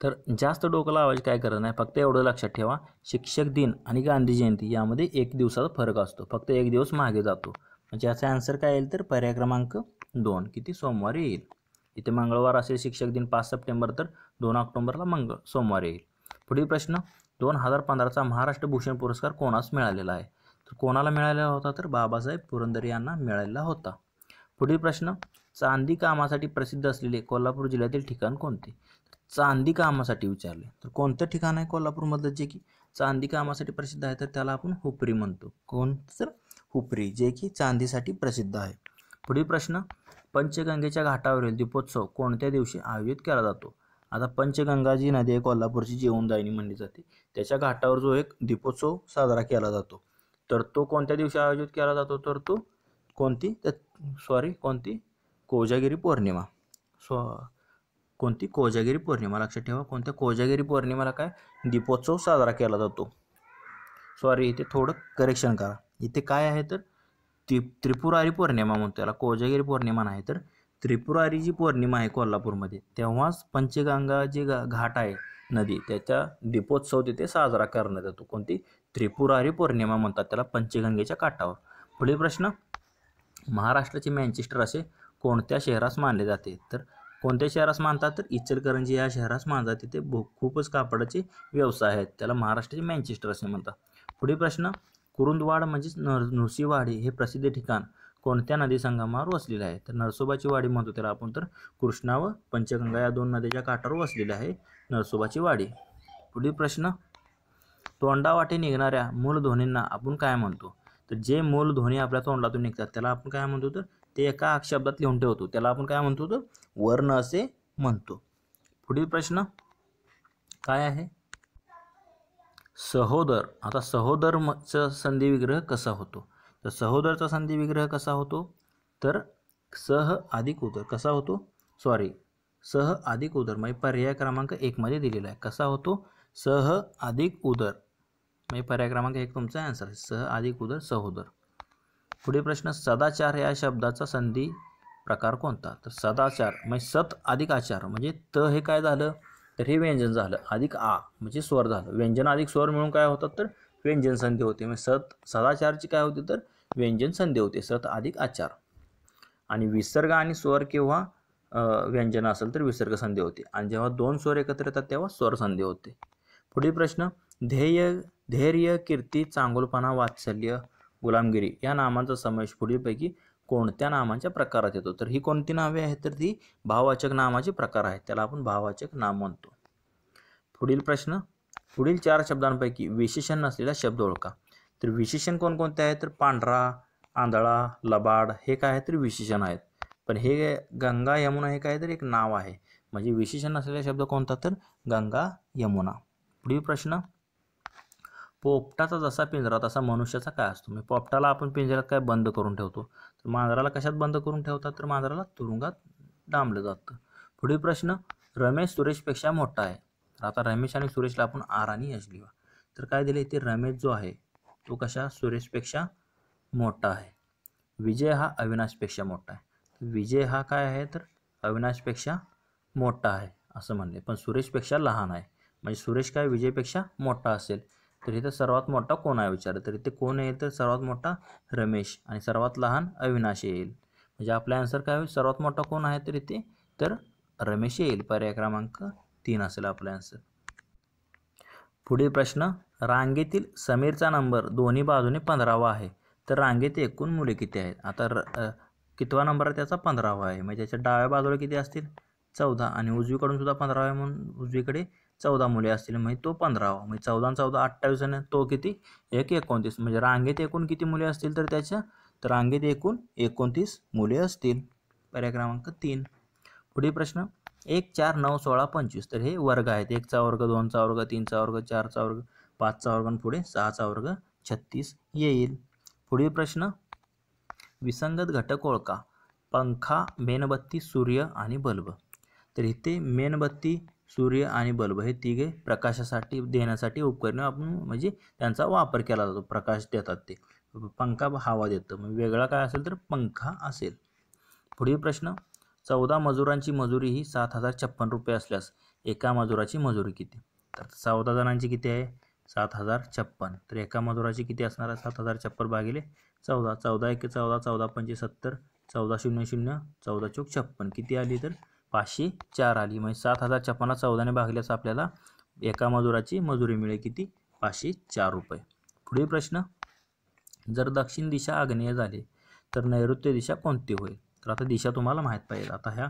तर जास्त डोकं लावायची काय करत नाही फक्त एवढं लक्षात ठेवा शिक्षक दिन आणि गांधी जयंती यामध्ये एक दिवसाचा फरक असतो फक्त एक दिवस मागे जातो म्हणजे याचा आन्सर काय येईल तर पर्याय क्रमांक दोन किती सोमवारी येईल इथे मंगळवार असेल शिक्षक दिन पाच सप्टेंबर तर दोन ऑक्टोंबरला मंगळ सोमवारी येईल पुढील प्रश्न दोन हजार पंधराचा महाराष्ट्र भूषण पुरस्कार कोणास मिळालेला आहे तर कोणाला मिळालेला होता तर बाबासाहेब पुरंदरे यांना मिळालेला होता पुढील प्रश्न चांदी कामासाठी प्रसिद्ध असलेले कोल्हापूर जिल्ह्यातील ठिकाण कोणते चांदी कामासाठी विचारले तर कोणतं ठिकाण आहे कोल्हापूरमधलं जे की चांदी कामासाठी प्रसिद्ध आहे तर त्याला आपण हुपरी म्हणतो कोणतं तर हुपरी जे की चांदीसाठी प्रसिद्ध आहे पुढील प्रश्न पंचगंगेच्या घाटावरील दीपोत्सव कोणत्या दिवशी आयोजित केला जातो आता पंचगंगा जी नदी आहे कोल्हापूरची जीवनदायिनी म्हणली जाते त्याच्या घाटावर जो एक दीपोत्सव साजरा केला जातो तर तो कोणत्या दिवशी आयोजित केला जातो तर तो कोणती त्या सॉरी कोणती कोजागिरी पौर्णिमा सॉ कोणती कोजागिरी पौर्णिमा लक्षात ठेवा कोणत्या कोजागिरी पौर्णिमाला काय दीपोत्सव साजरा केला जातो सॉरी इथे थोडं करेक्शन करा इथे काय आहे तर ती त्रिपुरारी पौर्णिमा म्हणतो त्याला कोजागिरी पौर्णिमा नाही तर त्रिपुरारी जी पौर्णिमा आहे कोल्हापूरमध्ये तेव्हाच पंचगंगा जी घाट आहे नदी त्याचा दीपोत्सव तिथे साजरा करण्यात येतो कोणती त्रिपुरारी पौर्णिमा म्हणतात त्याला पंचगंगेच्या काठावर पुढील प्रश्न महाराष्ट्राचे मँचेस्टर असे कोणत्या शहरास मानले जाते तर कोणत्या शहरास मानतात तर इचलकरंजी या शहरास मानतात तिथे खूपच कापडाचे व्यवसाय आहेत त्याला महाराष्ट्राचे मँचेस्टर असे म्हणतात पुढील प्रश्न कुरुंदवाड म्हणजेच नर हे प्रसिद्ध ठिकाण कोणत्या नदी संगमावर वसलेला आहे तर नरसोबाची वाडी म्हणतो त्याला आपण तर कृष्णा व पंचगंगा या दोन नद्याच्या काठावर वसलेल्या आहे नरसोबाची वाडी पुढील प्रश्न तोंडावाटे निघणाऱ्या मूलध्वनींना आपण काय म्हणतो तर जे मूलध्वनी आपल्या तोंडातून निघतात त्याला आपण काय म्हणतो तर ते एका शब्दात लिहून ठेवतो त्याला आपण काय म्हणतो तर वर्ण असे म्हणतो पुढील प्रश्न काय आहे सहोदर आता सहोदर संधी विग्रह कसा होतो तर सहोदरचा संधी विग्रह कसा होतो तर सह अधिक उदर कसा होतो सॉरी सह अधिक उदर म्हणजे पर्याय क्रमांक एकमध्ये दिलेला आहे कसा होतो सह अधिक उदर म्हणजे पर्याय क्रमांक एक तुमचा आन्सर आहे सह अधिक उदर सहोदर पुढे प्रश्न सदाचार या शब्दाचा संधी प्रकार कोणता तर सदाचार म्हणजे सत अधिक आचार म्हणजे त हे काय झालं तर हे व्यंजन झालं अधिक आ म्हणजे स्वर झालं व्यंजन अधिक स्वर मिळून काय होतात तर व्यंजन संधी होते म्हणजे सत सदाचारची काय होती तर व्यंजन संधी होते सत अधिक आचार आणि विसर्ग आणि स्वर किंवा व्यंजन असेल तर विसर्ग संधी होते आणि जेव्हा दोन स्वर एकत्र येतात तेव्हा स्वर संधी होते पुढील प्रश्न ध्येय धैर्य कीर्ती चांगुलपणा वात्सल्य गुलामगिरी या नामांचा समावेश पुढीलपैकी कोणत्या नामांच्या प्रकारात येतो तर ही कोणती नावे आहेत तर ती भाववाचक नामाचे प्रकार आहेत त्याला आपण भाववाचक नाम म्हणतो पुढील प्रश्न पुढील चार शब्दांपैकी विशेषण नसलेला शब्द ओळखा तर विशेषण कोणकोणते आहेत तर पांढरा आंधळा लबाड हे काय आहे तर विशेषण आहेत पण हे गंगा यमुना हे काय तर एक नाव आहे म्हणजे विशेषण असलेला शब्द कोणता तर गंगा यमुना पुढील प्रश्न पोपटाचा जसा पिंजरा तसा मनुष्याचा काय असतो म्हणजे पोपटाला आपण पिंजऱ्यात काय बंद करून ठेवतो तर मांजराला कशात बंद करून ठेवतात तर मांजराला तुरुंगात डांबलं जातं पुढील प्रश्न रमेश सुरेशपेक्षा मोठा आहे तर आता रमेश आणि सुरेशला आपण आर आणि यश लिहा तर काय दिले ते रमेश जो आहे तो कशा सुरेशपेक्षा मोठा आहे विजय हा अविनाशपेक्षा मोठा आहे विजय हा काय आहे तर अविनाशपेक्षा मोठा आहे असं म्हणले पण सुरेशपेक्षा लहान आहे म्हणजे सुरेश काय विजयपेक्षा मोठा असेल तर इथे सर्वात मोठा कोण आहे विचार तर इथे कोण आहे तर सर्वात मोठा रमेश आणि सर्वात लहान अविनाश येईल म्हणजे आपला आन्सर काय होईल सर्वात मोठा कोण आहे तर इथे तर रमेश येईल पर्याय क्रमांक तीन असेल आपला आन्सर पुढील प्रश्न रांगेतील समीरचा नंबर दोन्ही बाजूने पंधरावा आहे तर रांगेत एकूण मुले किती आहेत आता र कितवा नंबर आहे त्याचा पंधरावा आहे म्हणजे त्याच्या डाव्या बाजूला किती असतील चौदा आणि उजवीकडून सुद्धा पंधरावा आहे म्हणून उजवीकडे चौदा मुले असतील म्हणजे तो पंधरावा म्हणजे चौदा चौदा अठ्ठावीस आणि तो किती एक एकोणतीस म्हणजे रांगेत एकूण किती मुले असतील तर त्याच्या तर रांगेत एकूण एकोणतीस मुले असतील पर्याय क्रमांक तीन पुढील प्रश्न एक चार नऊ सोळा पंचवीस तर हे वर्ग आहेत एकचा वर्ग दोनचा वर्ग तीनचा वर्ग चारचा वर्ग पाचचा वर्ग पुढे सहाचा वर्ग छत्तीस येईल पुढील प्रश्न विसंगत घटक ओळखा पंखा मेणबत्ती सूर्य आणि बल्ब तर इथे मेणबत्ती सूर्य आणि बल्ब हे तिघे प्रकाशासाठी देण्यासाठी उपकरणे आपण म्हणजे त्यांचा वापर केला जातो प्रकाश देतात ते पंखा हवा देतं म्हणजे वेगळा काय असेल तर पंखा असेल पुढील प्रश्न चौदा मजुरांची मजुरी ही सात हजार छप्पन रुपये असल्यास एका मजुराची मजुरी किती तर चौदा जणांची किती आहे सात हजार छप्पन तर एका मजुराची किती असणार सात हजार छप्पन भागिले चौदा चौदा एक चौदा चौदा पंचे सत्तर चौदा शून्य शून्य चौदा चौक छप्पन किती आली तर पाचशे चार आली म्हणजे सात हजार छप्पनला चौदाने भागल्यास आपल्याला एका मजुराची मजुरी मिळेल किती पाचशे चार रुपये पुढील प्रश्न जर दक्षिण दिशा आग्नेय झाली तर नैऋत्य दिशा कोणती होईल तर आता दिशा तुम्हाला माहीत पाहिजे आता ह्या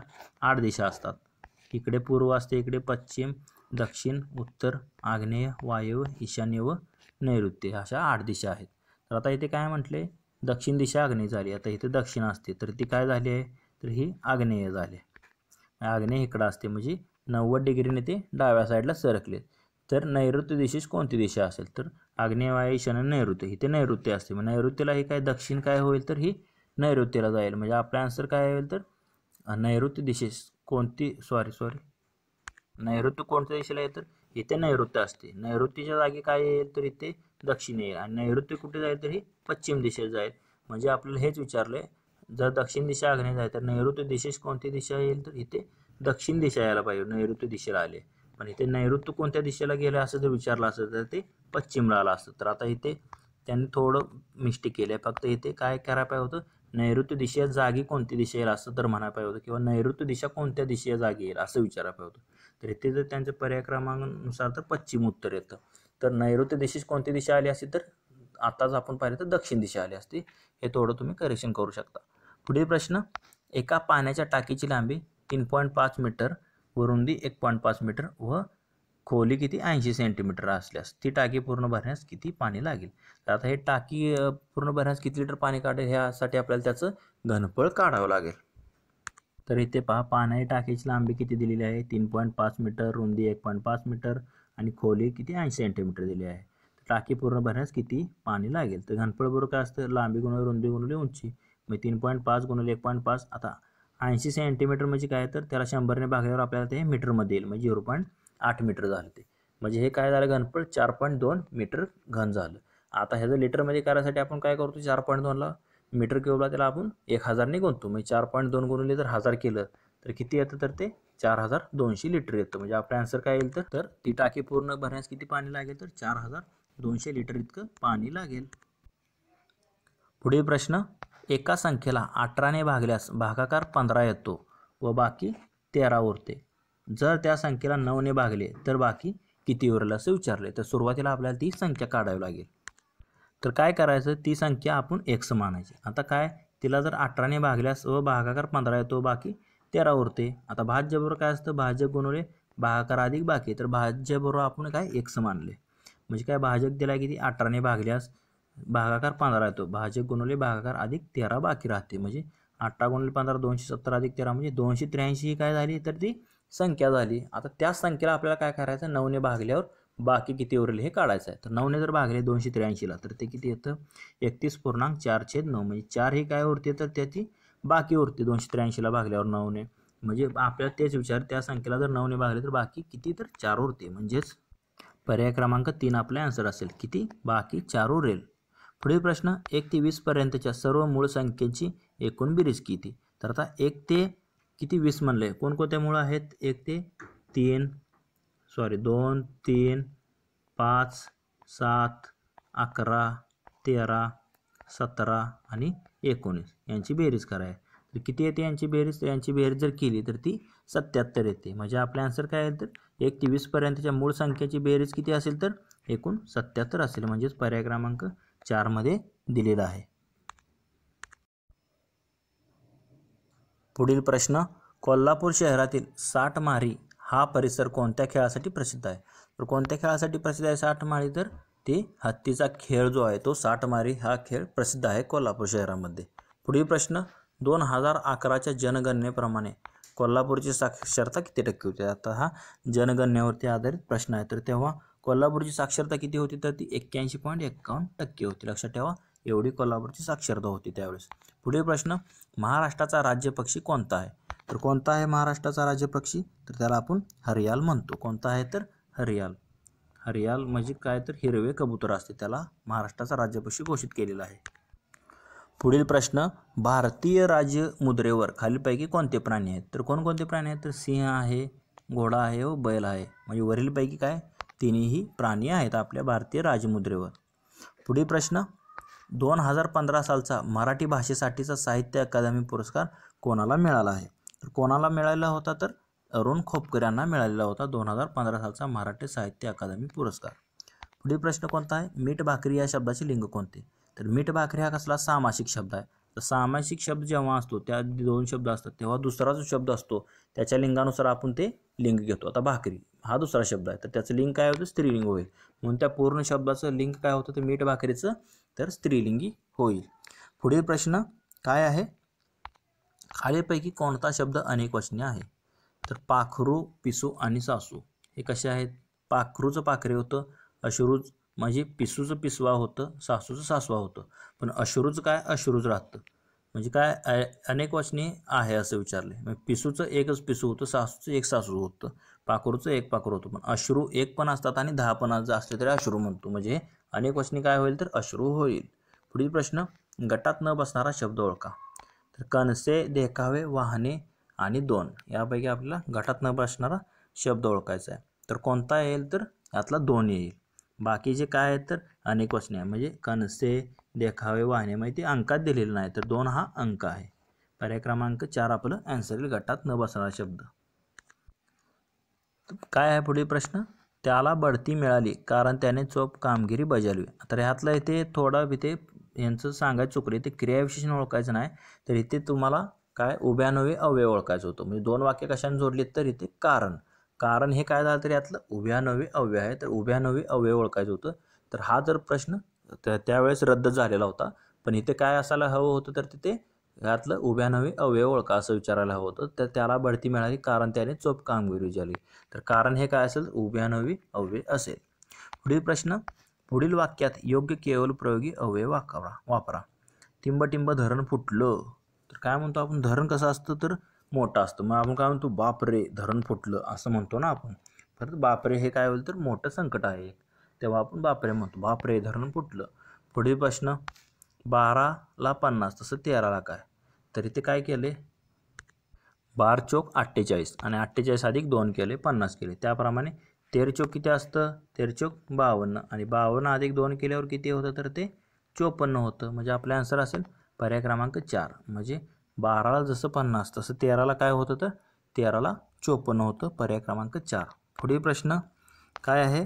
आठ दिशा असतात इकडे पूर्व असते इकडे पश्चिम दक्षिण उत्तर आग्नेय वायव्य ईशान्य व नैऋत्य अशा आठ दिशा आहेत तर आता इथे काय म्हटले दक्षिण दिशा आग्नेय झाली आता इथे दक्षिण असते तर ती काय झाली आहे तर ही आग्नेय झाली आग्नेय इकडं असते म्हणजे नव्वद डिग्रीने ते डाव्या साईडला सरकले तर नैऋत्य दिशेस कोणती दिशा असेल तर आग्नेय वाय ईशान्य नैऋत्य इथे नैऋत्य असते मग नैऋत्यला हे काय दक्षिण काय होईल तर ही नैऋत्यला जाईल म्हणजे आपला आन्सर काय होईल तर नैऋत्य दिशेस कोणती सॉरी सॉरी नैऋत्य कोणत्या दिशेला येतं इथे नैऋत्य असते नैऋत्यच्या जागी काय येईल तर इथे दक्षिण येईल आणि नैऋत्य कुठे जाईल तर ही पश्चिम दिशेला जाईल म्हणजे आपल्याला हेच विचारलं जर दक्षिण दिशा आग्नेय जाईल तर नैऋत्य दिशेस कोणती दिशा येईल तर इथे दक्षिण दिशा यायला पाहिजे नैऋत्य दिशेला आले पण इथे नैऋत्य कोणत्या दिशेला गेलं असं जर विचारलं असतं तर ते पश्चिमला आलं असतं तर आता इथे त्यांनी थोडं मिस्टेक केलं आहे फक्त इथे काय करायला पाहिजे होतं नैऋत्य दिशेच्या जागी कोणती दिशा येईल असं तर म्हणायला पाहिजे होतं किंवा नैऋत्य दिशा कोणत्या दिशेच्या जागी येईल असं विचारायला पाहिजे होतं तर इथे जर त्यांचं पर्याय क्रमांकानुसार तर पश्चिम उत्तर येतं तर नैऋत्य दिशेस कोणती दिशा आली असती तर आताच आपण पाहिलं तर दक्षिण दिशा आली असती हे थोडं तुम्ही करेक्शन करू शकता पुढील प्रश्न एका पाण्याच्या टाकीची लांबी तीन पॉईंट पाच मीटर व रुंदी एक पॉईंट पाच मीटर व खोली किती ऐंशी सेंटीमीटर असल्यास ती टाकी पूर्ण भरण्यास किती पाणी लागेल तर आता हे टाकी पूर्ण भरण्यास किती लिटर पाणी काढेल ह्यासाठी आपल्याला त्याचं घनफळ काढावं लागेल तर इथे पहा पाण्याची टाकीची लांबी किती दिलेली आहे तीन पॉईंट पाच मीटर रुंदी एक पॉईंट पाच मीटर आणि खोली किती ऐंशी सेंटीमीटर दिली आहे तर टाकी पूर्ण भरण्यास किती पाणी लागेल तर घनफळ बरोबर काय असतं लांबी गुणवली रुंदी गुणवली उंची मग तीन पॉईंट पाच गुणवली एक पॉईंट पाच आता ऐंशी सेंटीमीटर म्हणजे काय तर त्याला शंभरने भागल्यावर आपल्याला ते मीटरमध्ये येईल म्हणजे झिरो पॉईंट आठ मीटर झालं ते म्हणजे हे काय झालं घनफळ चार पॉईंट दोन मीटर घन झालं आता ह्याचं लिटरमध्ये करायसाठी आपण काय करतो चार पॉईंट दोनला मीटर क्यूबला त्याला आपण एक हजारने गुणतो म्हणजे चार पॉईंट दोन गुणले जर हजार केलं तर किती येतं तर ते चार हजार दोनशे लिटर येतं म्हणजे आपल्या आन्सर काय येईल तर ती टाकी पूर्ण भरण्यास किती पाणी लागेल तर चार हजार दोनशे लिटर इतकं पाणी लागेल पुढील प्रश्न एका संख्येला अठराने भागल्यास भागाकार पंधरा येतो व बाकी तेरा उरते जर त्या संख्येला ने भागले तर बाकी किती उरलं असं विचारले तर सुरुवातीला आपल्याला ती संख्या काढावी लागेल तर काय करायचं ती संख्या आपण एक्स मानायची आता काय तिला जर अठराने भागल्यास व भागाकार पंधरा येतो बाकी तेरा उरते आता बरोबर काय असतं भाजक गुणवले भागाकार अधिक बाकी तर बरोबर आपण काय एक्स मानले म्हणजे काय भाजक दिला किती अठराने भागल्यास भागाकार पंधरा येतो भाजक गुणवले भागाकार अधिक तेरा बाकी राहते म्हणजे अठरा गुणवले पंधरा दोनशे सत्तर अधिक तेरा म्हणजे दोनशे त्र्याऐंशी ही काय झाली तर ती संख्या झाली आता त्या संख्येला आपल्याला काय करायचं नऊने भागल्यावर बाकी किती उरले हे काढायचं आहे तर नऊने जर भागले दोनशे त्र्याऐंशीला तर ते किती येतं एकतीस पूर्णांक चार छेद नऊ म्हणजे चार ही काय उरते तर ती बाकी उरते दोनशे त्र्याऐंशीला भागल्यावर नऊने म्हणजे आपल्याला तेच विचार त्या संख्येला जर नऊने भागले तर बाकी किती तर चार उरते म्हणजेच पर्याय क्रमांक तीन आपला आन्सर असेल किती बाकी चार उरेल पुढील प्रश्न एक ते वीसपर्यंतच्या सर्व मूळ संख्येची एकूण बिरीज किती तर आता एक ते किती वीस म्हणले कोणकोणत्या मूळ आहेत एक ते तीन सॉरी दोन तीन पाच सात अकरा तेरा सतरा आणि एकोणीस यांची बेरीज कराय तर किती येते यांची बेरीज यांची बेरीज जर केली तर ती सत्याहत्तर येते म्हणजे आपले आन्सर काय आहे तर एक ते वीसपर्यंतच्या मूळ संख्येची बेरीज किती असेल तर एकूण सत्याहत्तर असेल म्हणजेच पर्याय क्रमांक चारमध्ये दिलेला आहे पुढील प्रश्न कोल्हापूर शहरातील साठ मारी हा परिसर कोणत्या खेळासाठी प्रसिद्ध आहे तर कोणत्या खेळासाठी प्रसिद्ध आहे साठमाळी तर ती हत्तीचा खेळ जो आहे तो साठमारी हा खेळ प्रसिद्ध आहे कोल्हापूर शहरामध्ये पुढील प्रश्न दोन हजार अकराच्या जनगणनेप्रमाणे कोल्हापूरची साक्षरता किती टक्के होती आता हा जनगणनेवरती आधारित प्रश्न आहे तर तेव्हा कोल्हापूरची साक्षरता किती होती तर ती एक्क्याऐंशी पॉईंट एक्कावन्न टक्के होती लक्षात ठेवा एवढी कोल्हापूरची साक्षरता होती त्यावेळेस पुढील प्रश्न महाराष्ट्राचा राज्य पक्षी कोणता आहे तर कोणता आहे महाराष्ट्राचा राज्यपक्षी तर त्याला आपण हरियाल म्हणतो कोणता आहे तर हरियाल हरियाल म्हणजे काय तर हिरवे कबूतर असते त्याला महाराष्ट्राचा राज्यपक्षी घोषित केलेला आहे पुढील प्रश्न भारतीय राज्य मुद्रेवर खालीलपैकी कोणते प्राणी आहेत तर कोणकोणते प्राणी आहेत तर सिंह आहे घोडा आहे व बैल आहे म्हणजे वरीलपैकी काय तिन्ही प्राणी आहेत आपल्या भारतीय राजमुद्रेवर पुढील प्रश्न दोन हजार पंधरा सालचा मराठी भाषेसाठीचा साहित्य अकादमी पुरस्कार कोणाला मिळाला आहे तर कोणाला मिळालेला होता तर अरुण खोपकर यांना मिळालेला होता दोन हजार पंधरा सालचा मराठी साहित्य अकादमी पुरस्कार पुढील प्रश्न कोणता आहे मीठ भाकरी या शब्दाचे लिंग कोणते तर मीठ भाकरी हा कसला सामासिक शब्द आहे तर सामासिक शब्द जेव्हा असतो त्या दोन शब्द असतात तेव्हा दुसरा जो शब्द असतो त्याच्या लिंगानुसार आपण ते लिंग घेतो आता भाकरी हा दुसरा शब्द आहे तर त्याचं लिंग काय होतं स्त्रीलिंग होईल म्हणून त्या पूर्ण शब्दाचं लिंग काय होतं ते मीठ भाकरीचं तर स्त्रीलिंगी होईल पुढील प्रश्न काय आहे खालीपैकी कोणता शब्द अनेकवचनी आहे तर पाखरू पिसू आणि सासू हे कसे आहेत पाखरूचं पाखरे होतं अश्रूज म्हणजे पिसूचं पिसवा होतं सासूचं सासवा होतं पण अश्रूज काय अश्रूज राहतं म्हणजे काय अनेक वचने आहे असं विचारले मग पिसूचं एकच पिसू होतं सासूचं एक सासू होतं पाखरूचं एक पाखरू होतं पण अश्रू एक पण असतात आणि दहा पण असले तरी अश्रू म्हणतो म्हणजे अनेक काय होईल तर अश्रू होईल पुढील प्रश्न गटात न बसणारा शब्द ओळखा तर कणसे देखावे वाहने आणि दोन यापैकी आपल्याला गटात न बसणारा शब्द ओळखायचा आहे तर कोणता येईल तर यातला दोन येईल बाकीचे काय आहेत तर अनेक वचने आहे म्हणजे कणसे देखावे वाहने म्हणजे अंकात दिलेलं नाही तर दोन हा अंक आहे पर्याय क्रमांक चार आपलं अँसर येईल गटात न बसणारा शब्द काय आहे पुढील प्रश्न त्याला बढती मिळाली कारण त्याने चोप कामगिरी बजावली तर ह्यातला इथे थोडा इथे यांचं सांगायचं चुकले ते क्रियाविशेषण ओळखायचं नाही तर इथे तुम्हाला काय उभ्यानवे अव्यय ओळखायचं होतं म्हणजे दोन वाक्य कशाने जोडलीत तर इथे कारण कारण हे काय झालं तर यातलं उभ्यानवे अव्यय आहे तर उभ्यानवे अव्यय ओळखायचं होतं तर हा जर प्रश्न त्यावेळेस रद्द झालेला होता पण इथे काय असायला हवं होतं तर तिथे यातलं उभ्यानवे अव्यय ओळखा असं विचारायला हवं होतं तर त्याला बढती मिळाली कारण त्याने चोप कामगिरी झाली तर कारण हे काय असेल उभ्यानवी अव्यय असेल पुढील प्रश्न पुढील वाक्यात योग्य केवल प्रयोगी अवयव वापरा वापरा टिंबटिंब धरण फुटलं तर काय म्हणतो आपण धरण कसं असतं तर मोठं असतं मग आपण काय म्हणतो बापरे धरण फुटलं असं म्हणतो ना आपण परत बापरे हे काय होईल तर मोठं संकट आहे तेव्हा आपण बापरे म्हणतो बापरे धरण फुटलं पुढील प्रश्न बाराला पन्नास तसं तेराला काय तरी ते काय केले बार चोक अठ्ठेचाळीस आणि अठ्ठेचाळीस अधिक दोन केले पन्नास केले त्याप्रमाणे तेरचोक किती असतं तेरचोक बावन्न आणि बावन्न अधिक दोन केल्यावर किती होतं तर ते चोपन्न होतं म्हणजे आपला आन्सर असेल पर्याय क्रमांक चार म्हणजे बाराला जसं पन्नास तसं तेराला काय होतं तर तेराला चोपन्न होतं पर्याय क्रमांक चार पुढील प्रश्न काय आहे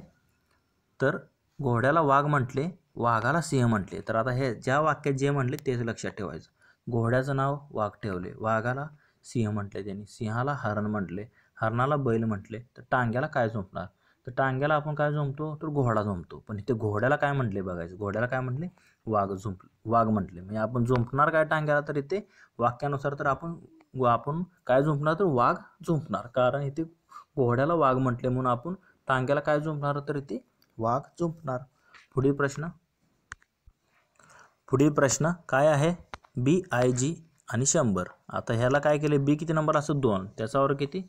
तर घोड्याला वाघ म्हटले वाघाला सिंह म्हटले तर आता हे ज्या वाक्यात जे म्हटले तेच लक्षात ठेवायचं घोड्याचं नाव वाघ ठेवले वाघाला सिंह म्हटले त्यांनी सिंहाला हरण म्हटले हरणाला बैल म्हटले तर टांग्याला काय झोपणार तर टांग्याला आपण काय झोंबतो तर घोडा झोंबतो पण इथे घोड्याला काय म्हटले बघायचं घोड्याला काय म्हटले वाघ झोंप वाघ म्हटले म्हणजे आपण झुंपणार काय टांग्याला तर इथे वाक्यानुसार तर आपण आपण काय झुंपणार तर वाघ झुंपणार कारण इथे घोड्याला वाघ म्हटले म्हणून आपण टांग्याला काय झोंपणार तर इथे वाघ झुंपणार पुढील प्रश्न पुढील प्रश्न काय आहे बी आय जी आणि शंभर आता ह्याला काय केले बी किती नंबर असतो दोन त्याचा वर्ग किती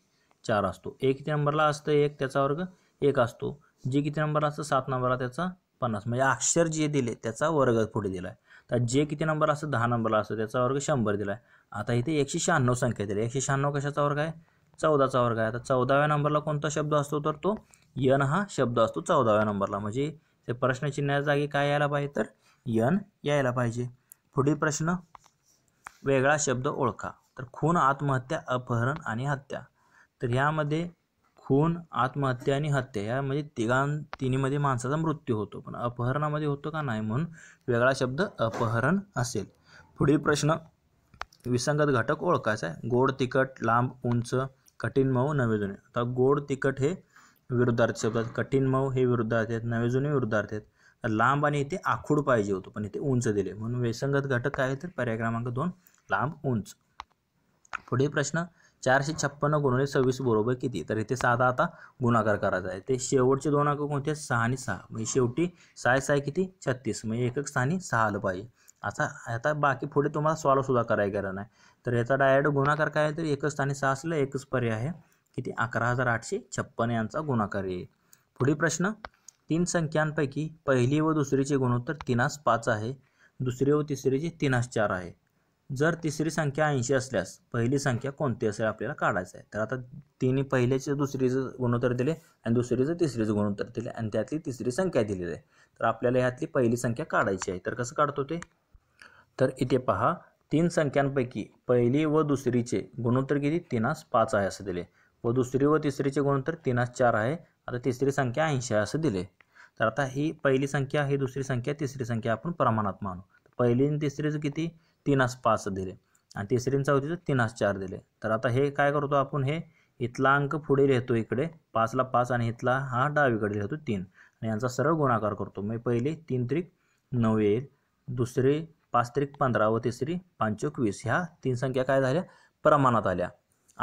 चार असतो ए किती नंबरला असतं एक त्याचा वर्ग एक असतो जे किती नंबर असतं सात नंबरला त्याचा पन्नास म्हणजे अक्षर जे दिले त्याचा वर्ग पुढे दिला आहे तर जे किती नंबर असतं दहा नंबरला असतो त्याचा वर्ग शंभर दिला आहे आता इथे एकशे शहाण्णव संख्या दिली एकशे शहाण्णव कशाचा वर्ग आहे चौदाचा वर्ग आहे आता चौदाव्या नंबरला कोणता शब्द असतो तर तो यन हा शब्द असतो चौदाव्या नंबरला म्हणजे ते प्रश्नचिन्हाच्या जागी काय यायला पाहिजे तर यन यायला पाहिजे पुढील प्रश्न वेगळा शब्द ओळखा तर खून आत्महत्या अपहरण आणि हत्या तर ह्यामध्ये खून आत्महत्या आणि हत्या यामध्ये म्हणजे तिघां तिन्हीमध्ये माणसाचा मृत्यू होतो पण अपहरणामध्ये होतो का नाही म्हणून वेगळा शब्द अपहरण असेल पुढील प्रश्न विसंगत घटक ओळखायचा आहे गोड तिखट लांब उंच कठीण मऊ नवे जुने आता गोड तिखट हे विरुद्धार्थ शब्द कठीण मऊ हे विरुद्धार्थ आहेत नवे जुने विरुद्धार्थ आहेत लांब आणि इथे आखूड पाहिजे होतो पण इथे उंच दिले म्हणून विसंगत घटक काय तर पर्याय क्रमांक दोन लांब उंच पुढील प्रश्न चारशे छप्पन्न गुणिले सव्वीस बरोबर किती तर इथे साधा आता गुणाकार करायचा आहे ते शेवटचे दोन अंक कोणते सहा आणि सहा म्हणजे शेवटी सहा सहा किती छत्तीस म्हणजे एकक स्थानी सहा आलं पाहिजे आता आता बाकी पुढे तुम्हाला सॉल्व करायला गरज नाही तर याचा डायरेक्ट गुणाकार काय तर एकच स्थानी सहा असलं एकच पर्याय आहे किती अकरा हजार आठशे छप्पन यांचा गुणाकार येईल पुढील प्रश्न तीन संख्यांपैकी पहिली व दुसरीचे गुणोत्तर तीनास पाच आहे दुसरी व तिसरीचे तीनास चार आहे जर तिसरी संख्या ऐंशी असल्यास पहिली संख्या कोणती असेल आपल्याला काढायचं आहे तर आता तिने पहिल्याचे दुसरीचं गुणोत्तर दिले आणि दुसरीचं तिसरीचं गुणोत्तर दिले आणि त्यातली तिसरी संख्या दिलेली आहे तर आपल्याला ह्यातली पहिली संख्या काढायची आहे तर कसं काढतो ते तर इथे पहा तीन संख्यांपैकी पहिली व दुसरीचे गुणोत्तर किती तिनास पाच आहे असं दिले व दुसरी व तिसरीचे गुणोत्तर तिनास चार आहे आता तिसरी संख्या ऐंशी आहे असं दिले तर आता ही पहिली संख्या ही दुसरी संख्या तिसरी संख्या आपण प्रमाणात मानू पहिली आणि तिसरीचं किती तीनास पाच दिले आणि तिसरी आणि चौथीचं तीनास चार दिले तर आता हे काय करतो आपण हे इथला अंक पुढे लिहितो इकडे पाचला पाच आणि इथला हा डावीकडे लिहितो तीन आणि यांचा सरळ गुणाकार करतो म्हणजे पहिली तीन त्रिक नऊ येईल दुसरी पाच त्रिक पंधरा व तिसरी वीस ह्या तीन संख्या काय झाल्या प्रमाणात आल्या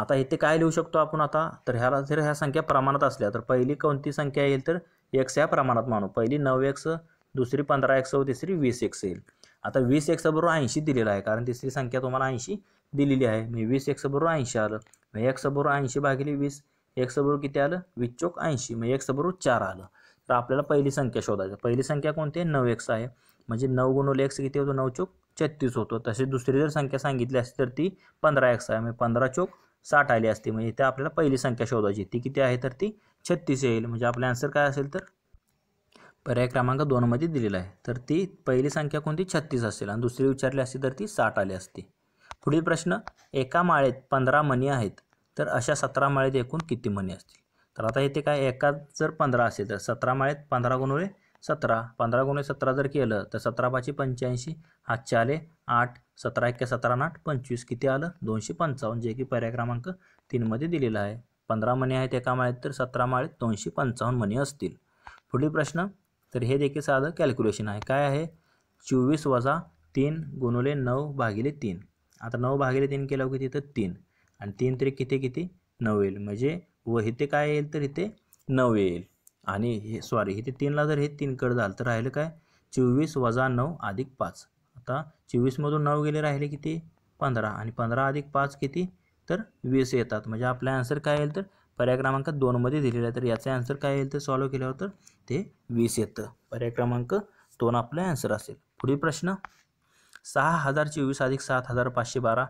आता इथे काय लिहू शकतो आपण आता तर ह्याला जर ह्या संख्या प्रमाणात असल्या तर पहिली कोणती संख्या येईल तर एक्स ह्या प्रमाणात मानू पहिली नऊ एक्स दुसरी पंधरा एक्स व तिसरी वीस एक्स येईल आता वीस एक्स बरोबर ऐंशी दिलेला आहे कारण तिसरी संख्या तुम्हाला ऐंशी दिलेली आहे मी वीस एक्स बरोबर ऐंशी आलं मग एक्स बरोबर ऐंशी भागिले वीस एक्स बरोबर किती आलं वीस चोक ऐंशी मग एक्स बरोबर चार आलं तर आपल्याला पहिली संख्या शोधायची पहिली संख्या कोणती आहे नऊ एक्स आहे म्हणजे नऊ गुणवले एक्स किती होतो नऊ चोक छत्तीस होतो तसेच दुसरी जर संख्या सांगितली असती तर ती पंधरा एक्स आहे म्हणजे पंधरा चोक साठ आली असते म्हणजे इथे आपल्याला पहिली संख्या शोधायची ती किती आहे तर ती छत्तीस येईल म्हणजे आपला आन्सर काय असेल तर पर्याय क्रमांक दोनमध्ये दिलेला आहे तर ती पहिली संख्या कोणती छत्तीस असेल आणि दुसरी विचारली असती तर ती साठ आली असती पुढील प्रश्न एका माळेत पंधरा मणी आहेत तर अशा सतरा माळेत एकूण किती मणी असतील तर आता इथे काय एका जर पंधरा असेल तर सतरा माळेत पंधरा गुणवे सतरा पंधरा गुणवे सतरा जर केलं तर सतरा पाचशे पंच्याऐंशी हातचे आले आठ सतरा एक्के सतरा आठ पंचवीस किती आलं दोनशे पंचावन्न जे की पर्याय क्रमांक तीनमध्ये दिलेला आहे पंधरा मणी आहेत एका माळेत तर सतरा माळेत दोनशे पंचावन्न मणी असतील पुढील प्रश्न तर हे देखील साधं कॅल्क्युलेशन आहे काय आहे चोवीस वजा तीन गुणुले नऊ भागिले तीन आता नऊ भागिले तीन केलं किती तर तीन आणि तीन तरी किती किती नऊ येईल म्हणजे व इथे काय येईल तर इथे नऊ येईल आणि हे सॉरी इथे तीनला जर हे तीन कड झालं तर राहिलं काय चोवीस वजा नऊ अधिक पाच आता चोवीसमधून नऊ गेले राहिले किती पंधरा आणि पंधरा अधिक पाच किती तर वीस येतात म्हणजे आपला आन्सर काय येईल तर पर्याय क्रमांक दोनमध्ये दिलेला आहे तर याचा आन्सर काय येईल तर सॉल्व्ह केल्यावर तर ते वीस येतं पर्याय क्रमांक दोन आपला आन्सर असेल पुढील प्रश्न सहा हजार चोवीस अधिक सात हजार पाचशे बारा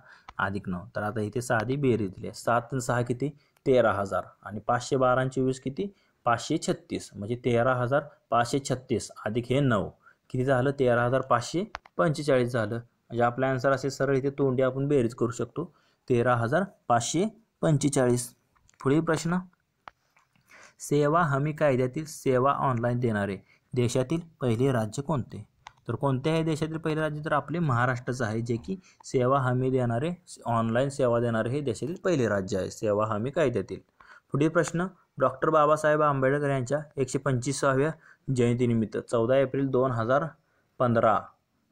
अधिक नऊ तर आता इथे साधी बेरीज दिली आहे सात आणि सहा किती तेरा हजार आणि पाचशे बारा आणि चोवीस किती पाचशे छत्तीस म्हणजे तेरा हजार पाचशे छत्तीस अधिक हे नऊ किती झालं तेरा हजार पाचशे पंचेचाळीस झालं म्हणजे आपला आन्सर असेल सरळ इथे तोंडी आपण बेरीज करू शकतो तेरा हजार पाचशे पंचेचाळीस पुढील प्रश्न सेवा हमी कायद्यातील सेवा ऑनलाईन देणारे देशातील पहिले राज्य कोणते तर कोणते हे देशातील पहिले राज्य तर आपले महाराष्ट्राचं आहे जे की सेवा हमी देणारे ऑनलाईन सेवा देणारे हे देशातील पहिले राज्य आहे सेवा हमी कायद्यातील पुढील प्रश्न डॉक्टर बाबासाहेब आंबेडकर यांच्या एकशे पंचवीसाव्या जयंतीनिमित्त चौदा एप्रिल दोन हजार पंधरा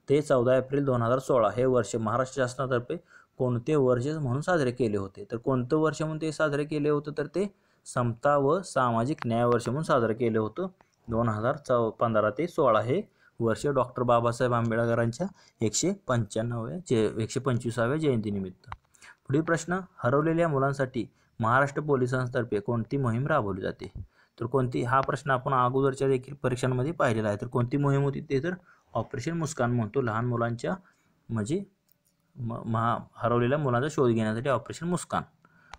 ते चौदा एप्रिल दोन हजार सोळा हे वर्ष महाराष्ट्र शासनातर्फे कोणते वर्ष म्हणून साजरे केले होते तर कोणतं वर्ष म्हणून ते साजरे केले होते तर ते समता व सामाजिक न्याय वर्ष म्हणून साजरे केलं होतं दोन हजार चौ पंधरा ते सोळा हे वर्ष डॉक्टर बाबासाहेब आंबेडकरांच्या एकशे पंच्याण्णव्या जे एकशे पंचवीसाव्या जयंतीनिमित्त पुढील प्रश्न हरवलेल्या मुलांसाठी महाराष्ट्र पोलिसांतर्फे कोणती मोहीम राबवली जाते तर कोणती हा प्रश्न आपण अगोदरच्या देखील परीक्षांमध्ये पाहिलेला आहे तर कोणती मोहीम होती ते तर ऑपरेशन मुस्कान म्हणतो लहान मुलांच्या म्हणजे महा हरवलेल्या मुलांचा शोध घेण्यासाठी ऑपरेशन मुस्कान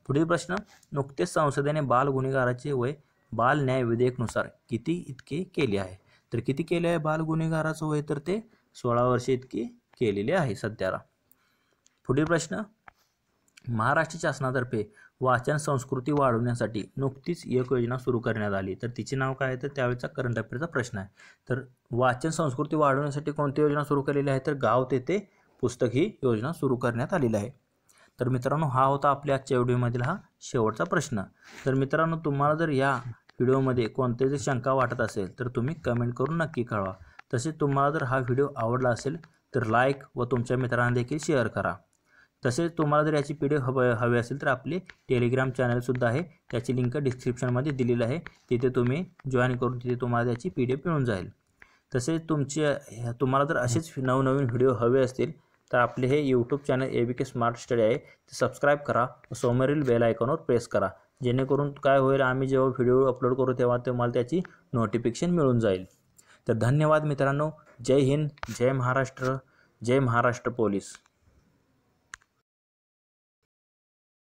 पुढील प्रश्न नुकतेच संसदेने बाल गुन्हेगाराचे वय बाल न्याय विधेयकनुसार किती इतके केले आहे तर किती केले आहे बाल गुन्हेगाराचं वय तर ते सोळा वर्षे इतके केलेले आहे सध्याला पुढील प्रश्न महाराष्ट्र शासनातर्फे वाचन संस्कृती वाढवण्यासाठी नुकतीच एक योजना सुरू करण्यात आली तर तिचे नाव काय आहे तर त्यावेळेचा करंट अफेअरचा प्रश्न आहे तर वाचन संस्कृती वाढवण्यासाठी कोणती योजना सुरू केलेली आहे तर गाव तेथे पुस्तक ही योजना सुरू करण्यात आलेली आहे तर मित्रांनो हा होता आपल्या आजच्या व्हिडिओमधील हा शेवटचा प्रश्न तर मित्रांनो तुम्हाला जर या व्हिडिओमध्ये कोणते जर शंका वाटत असेल तर तुम्ही कमेंट करून नक्की कळवा तसेच तुम्हाला जर हा व्हिडिओ आवडला असेल तर लाईक व तुमच्या मित्रांना देखील शेअर करा तसेच तुम्हाला जर याची पी डी हव हवी असेल तर आपले टेलिग्राम चॅनलसुद्धा आहे त्याची लिंक डिस्क्रिप्शनमध्ये दिलेली आहे तिथे तुम्ही जॉईन करून तिथे तुम्हाला त्याची पी डी मिळून जाईल तसेच तुमचे तुम्हाला जर असेच नवनवीन व्हिडिओ हवे असतील तर आपले हे YouTube channel A B K smart study आहे ते सबस्क्राईब करा समोरील बेल आयकॉनवर प्रेस करा जेणेकरून काय होईल आम्ही जेव्हा व्हिडिओ अपलोड करू तेव्हा तुम्हाला त्याची नोटिफिकेशन मिळून जाईल तर धन्यवाद मित्रांनो जय हिंद जय महाराष्ट्र जय महाराष्ट्र पोलीस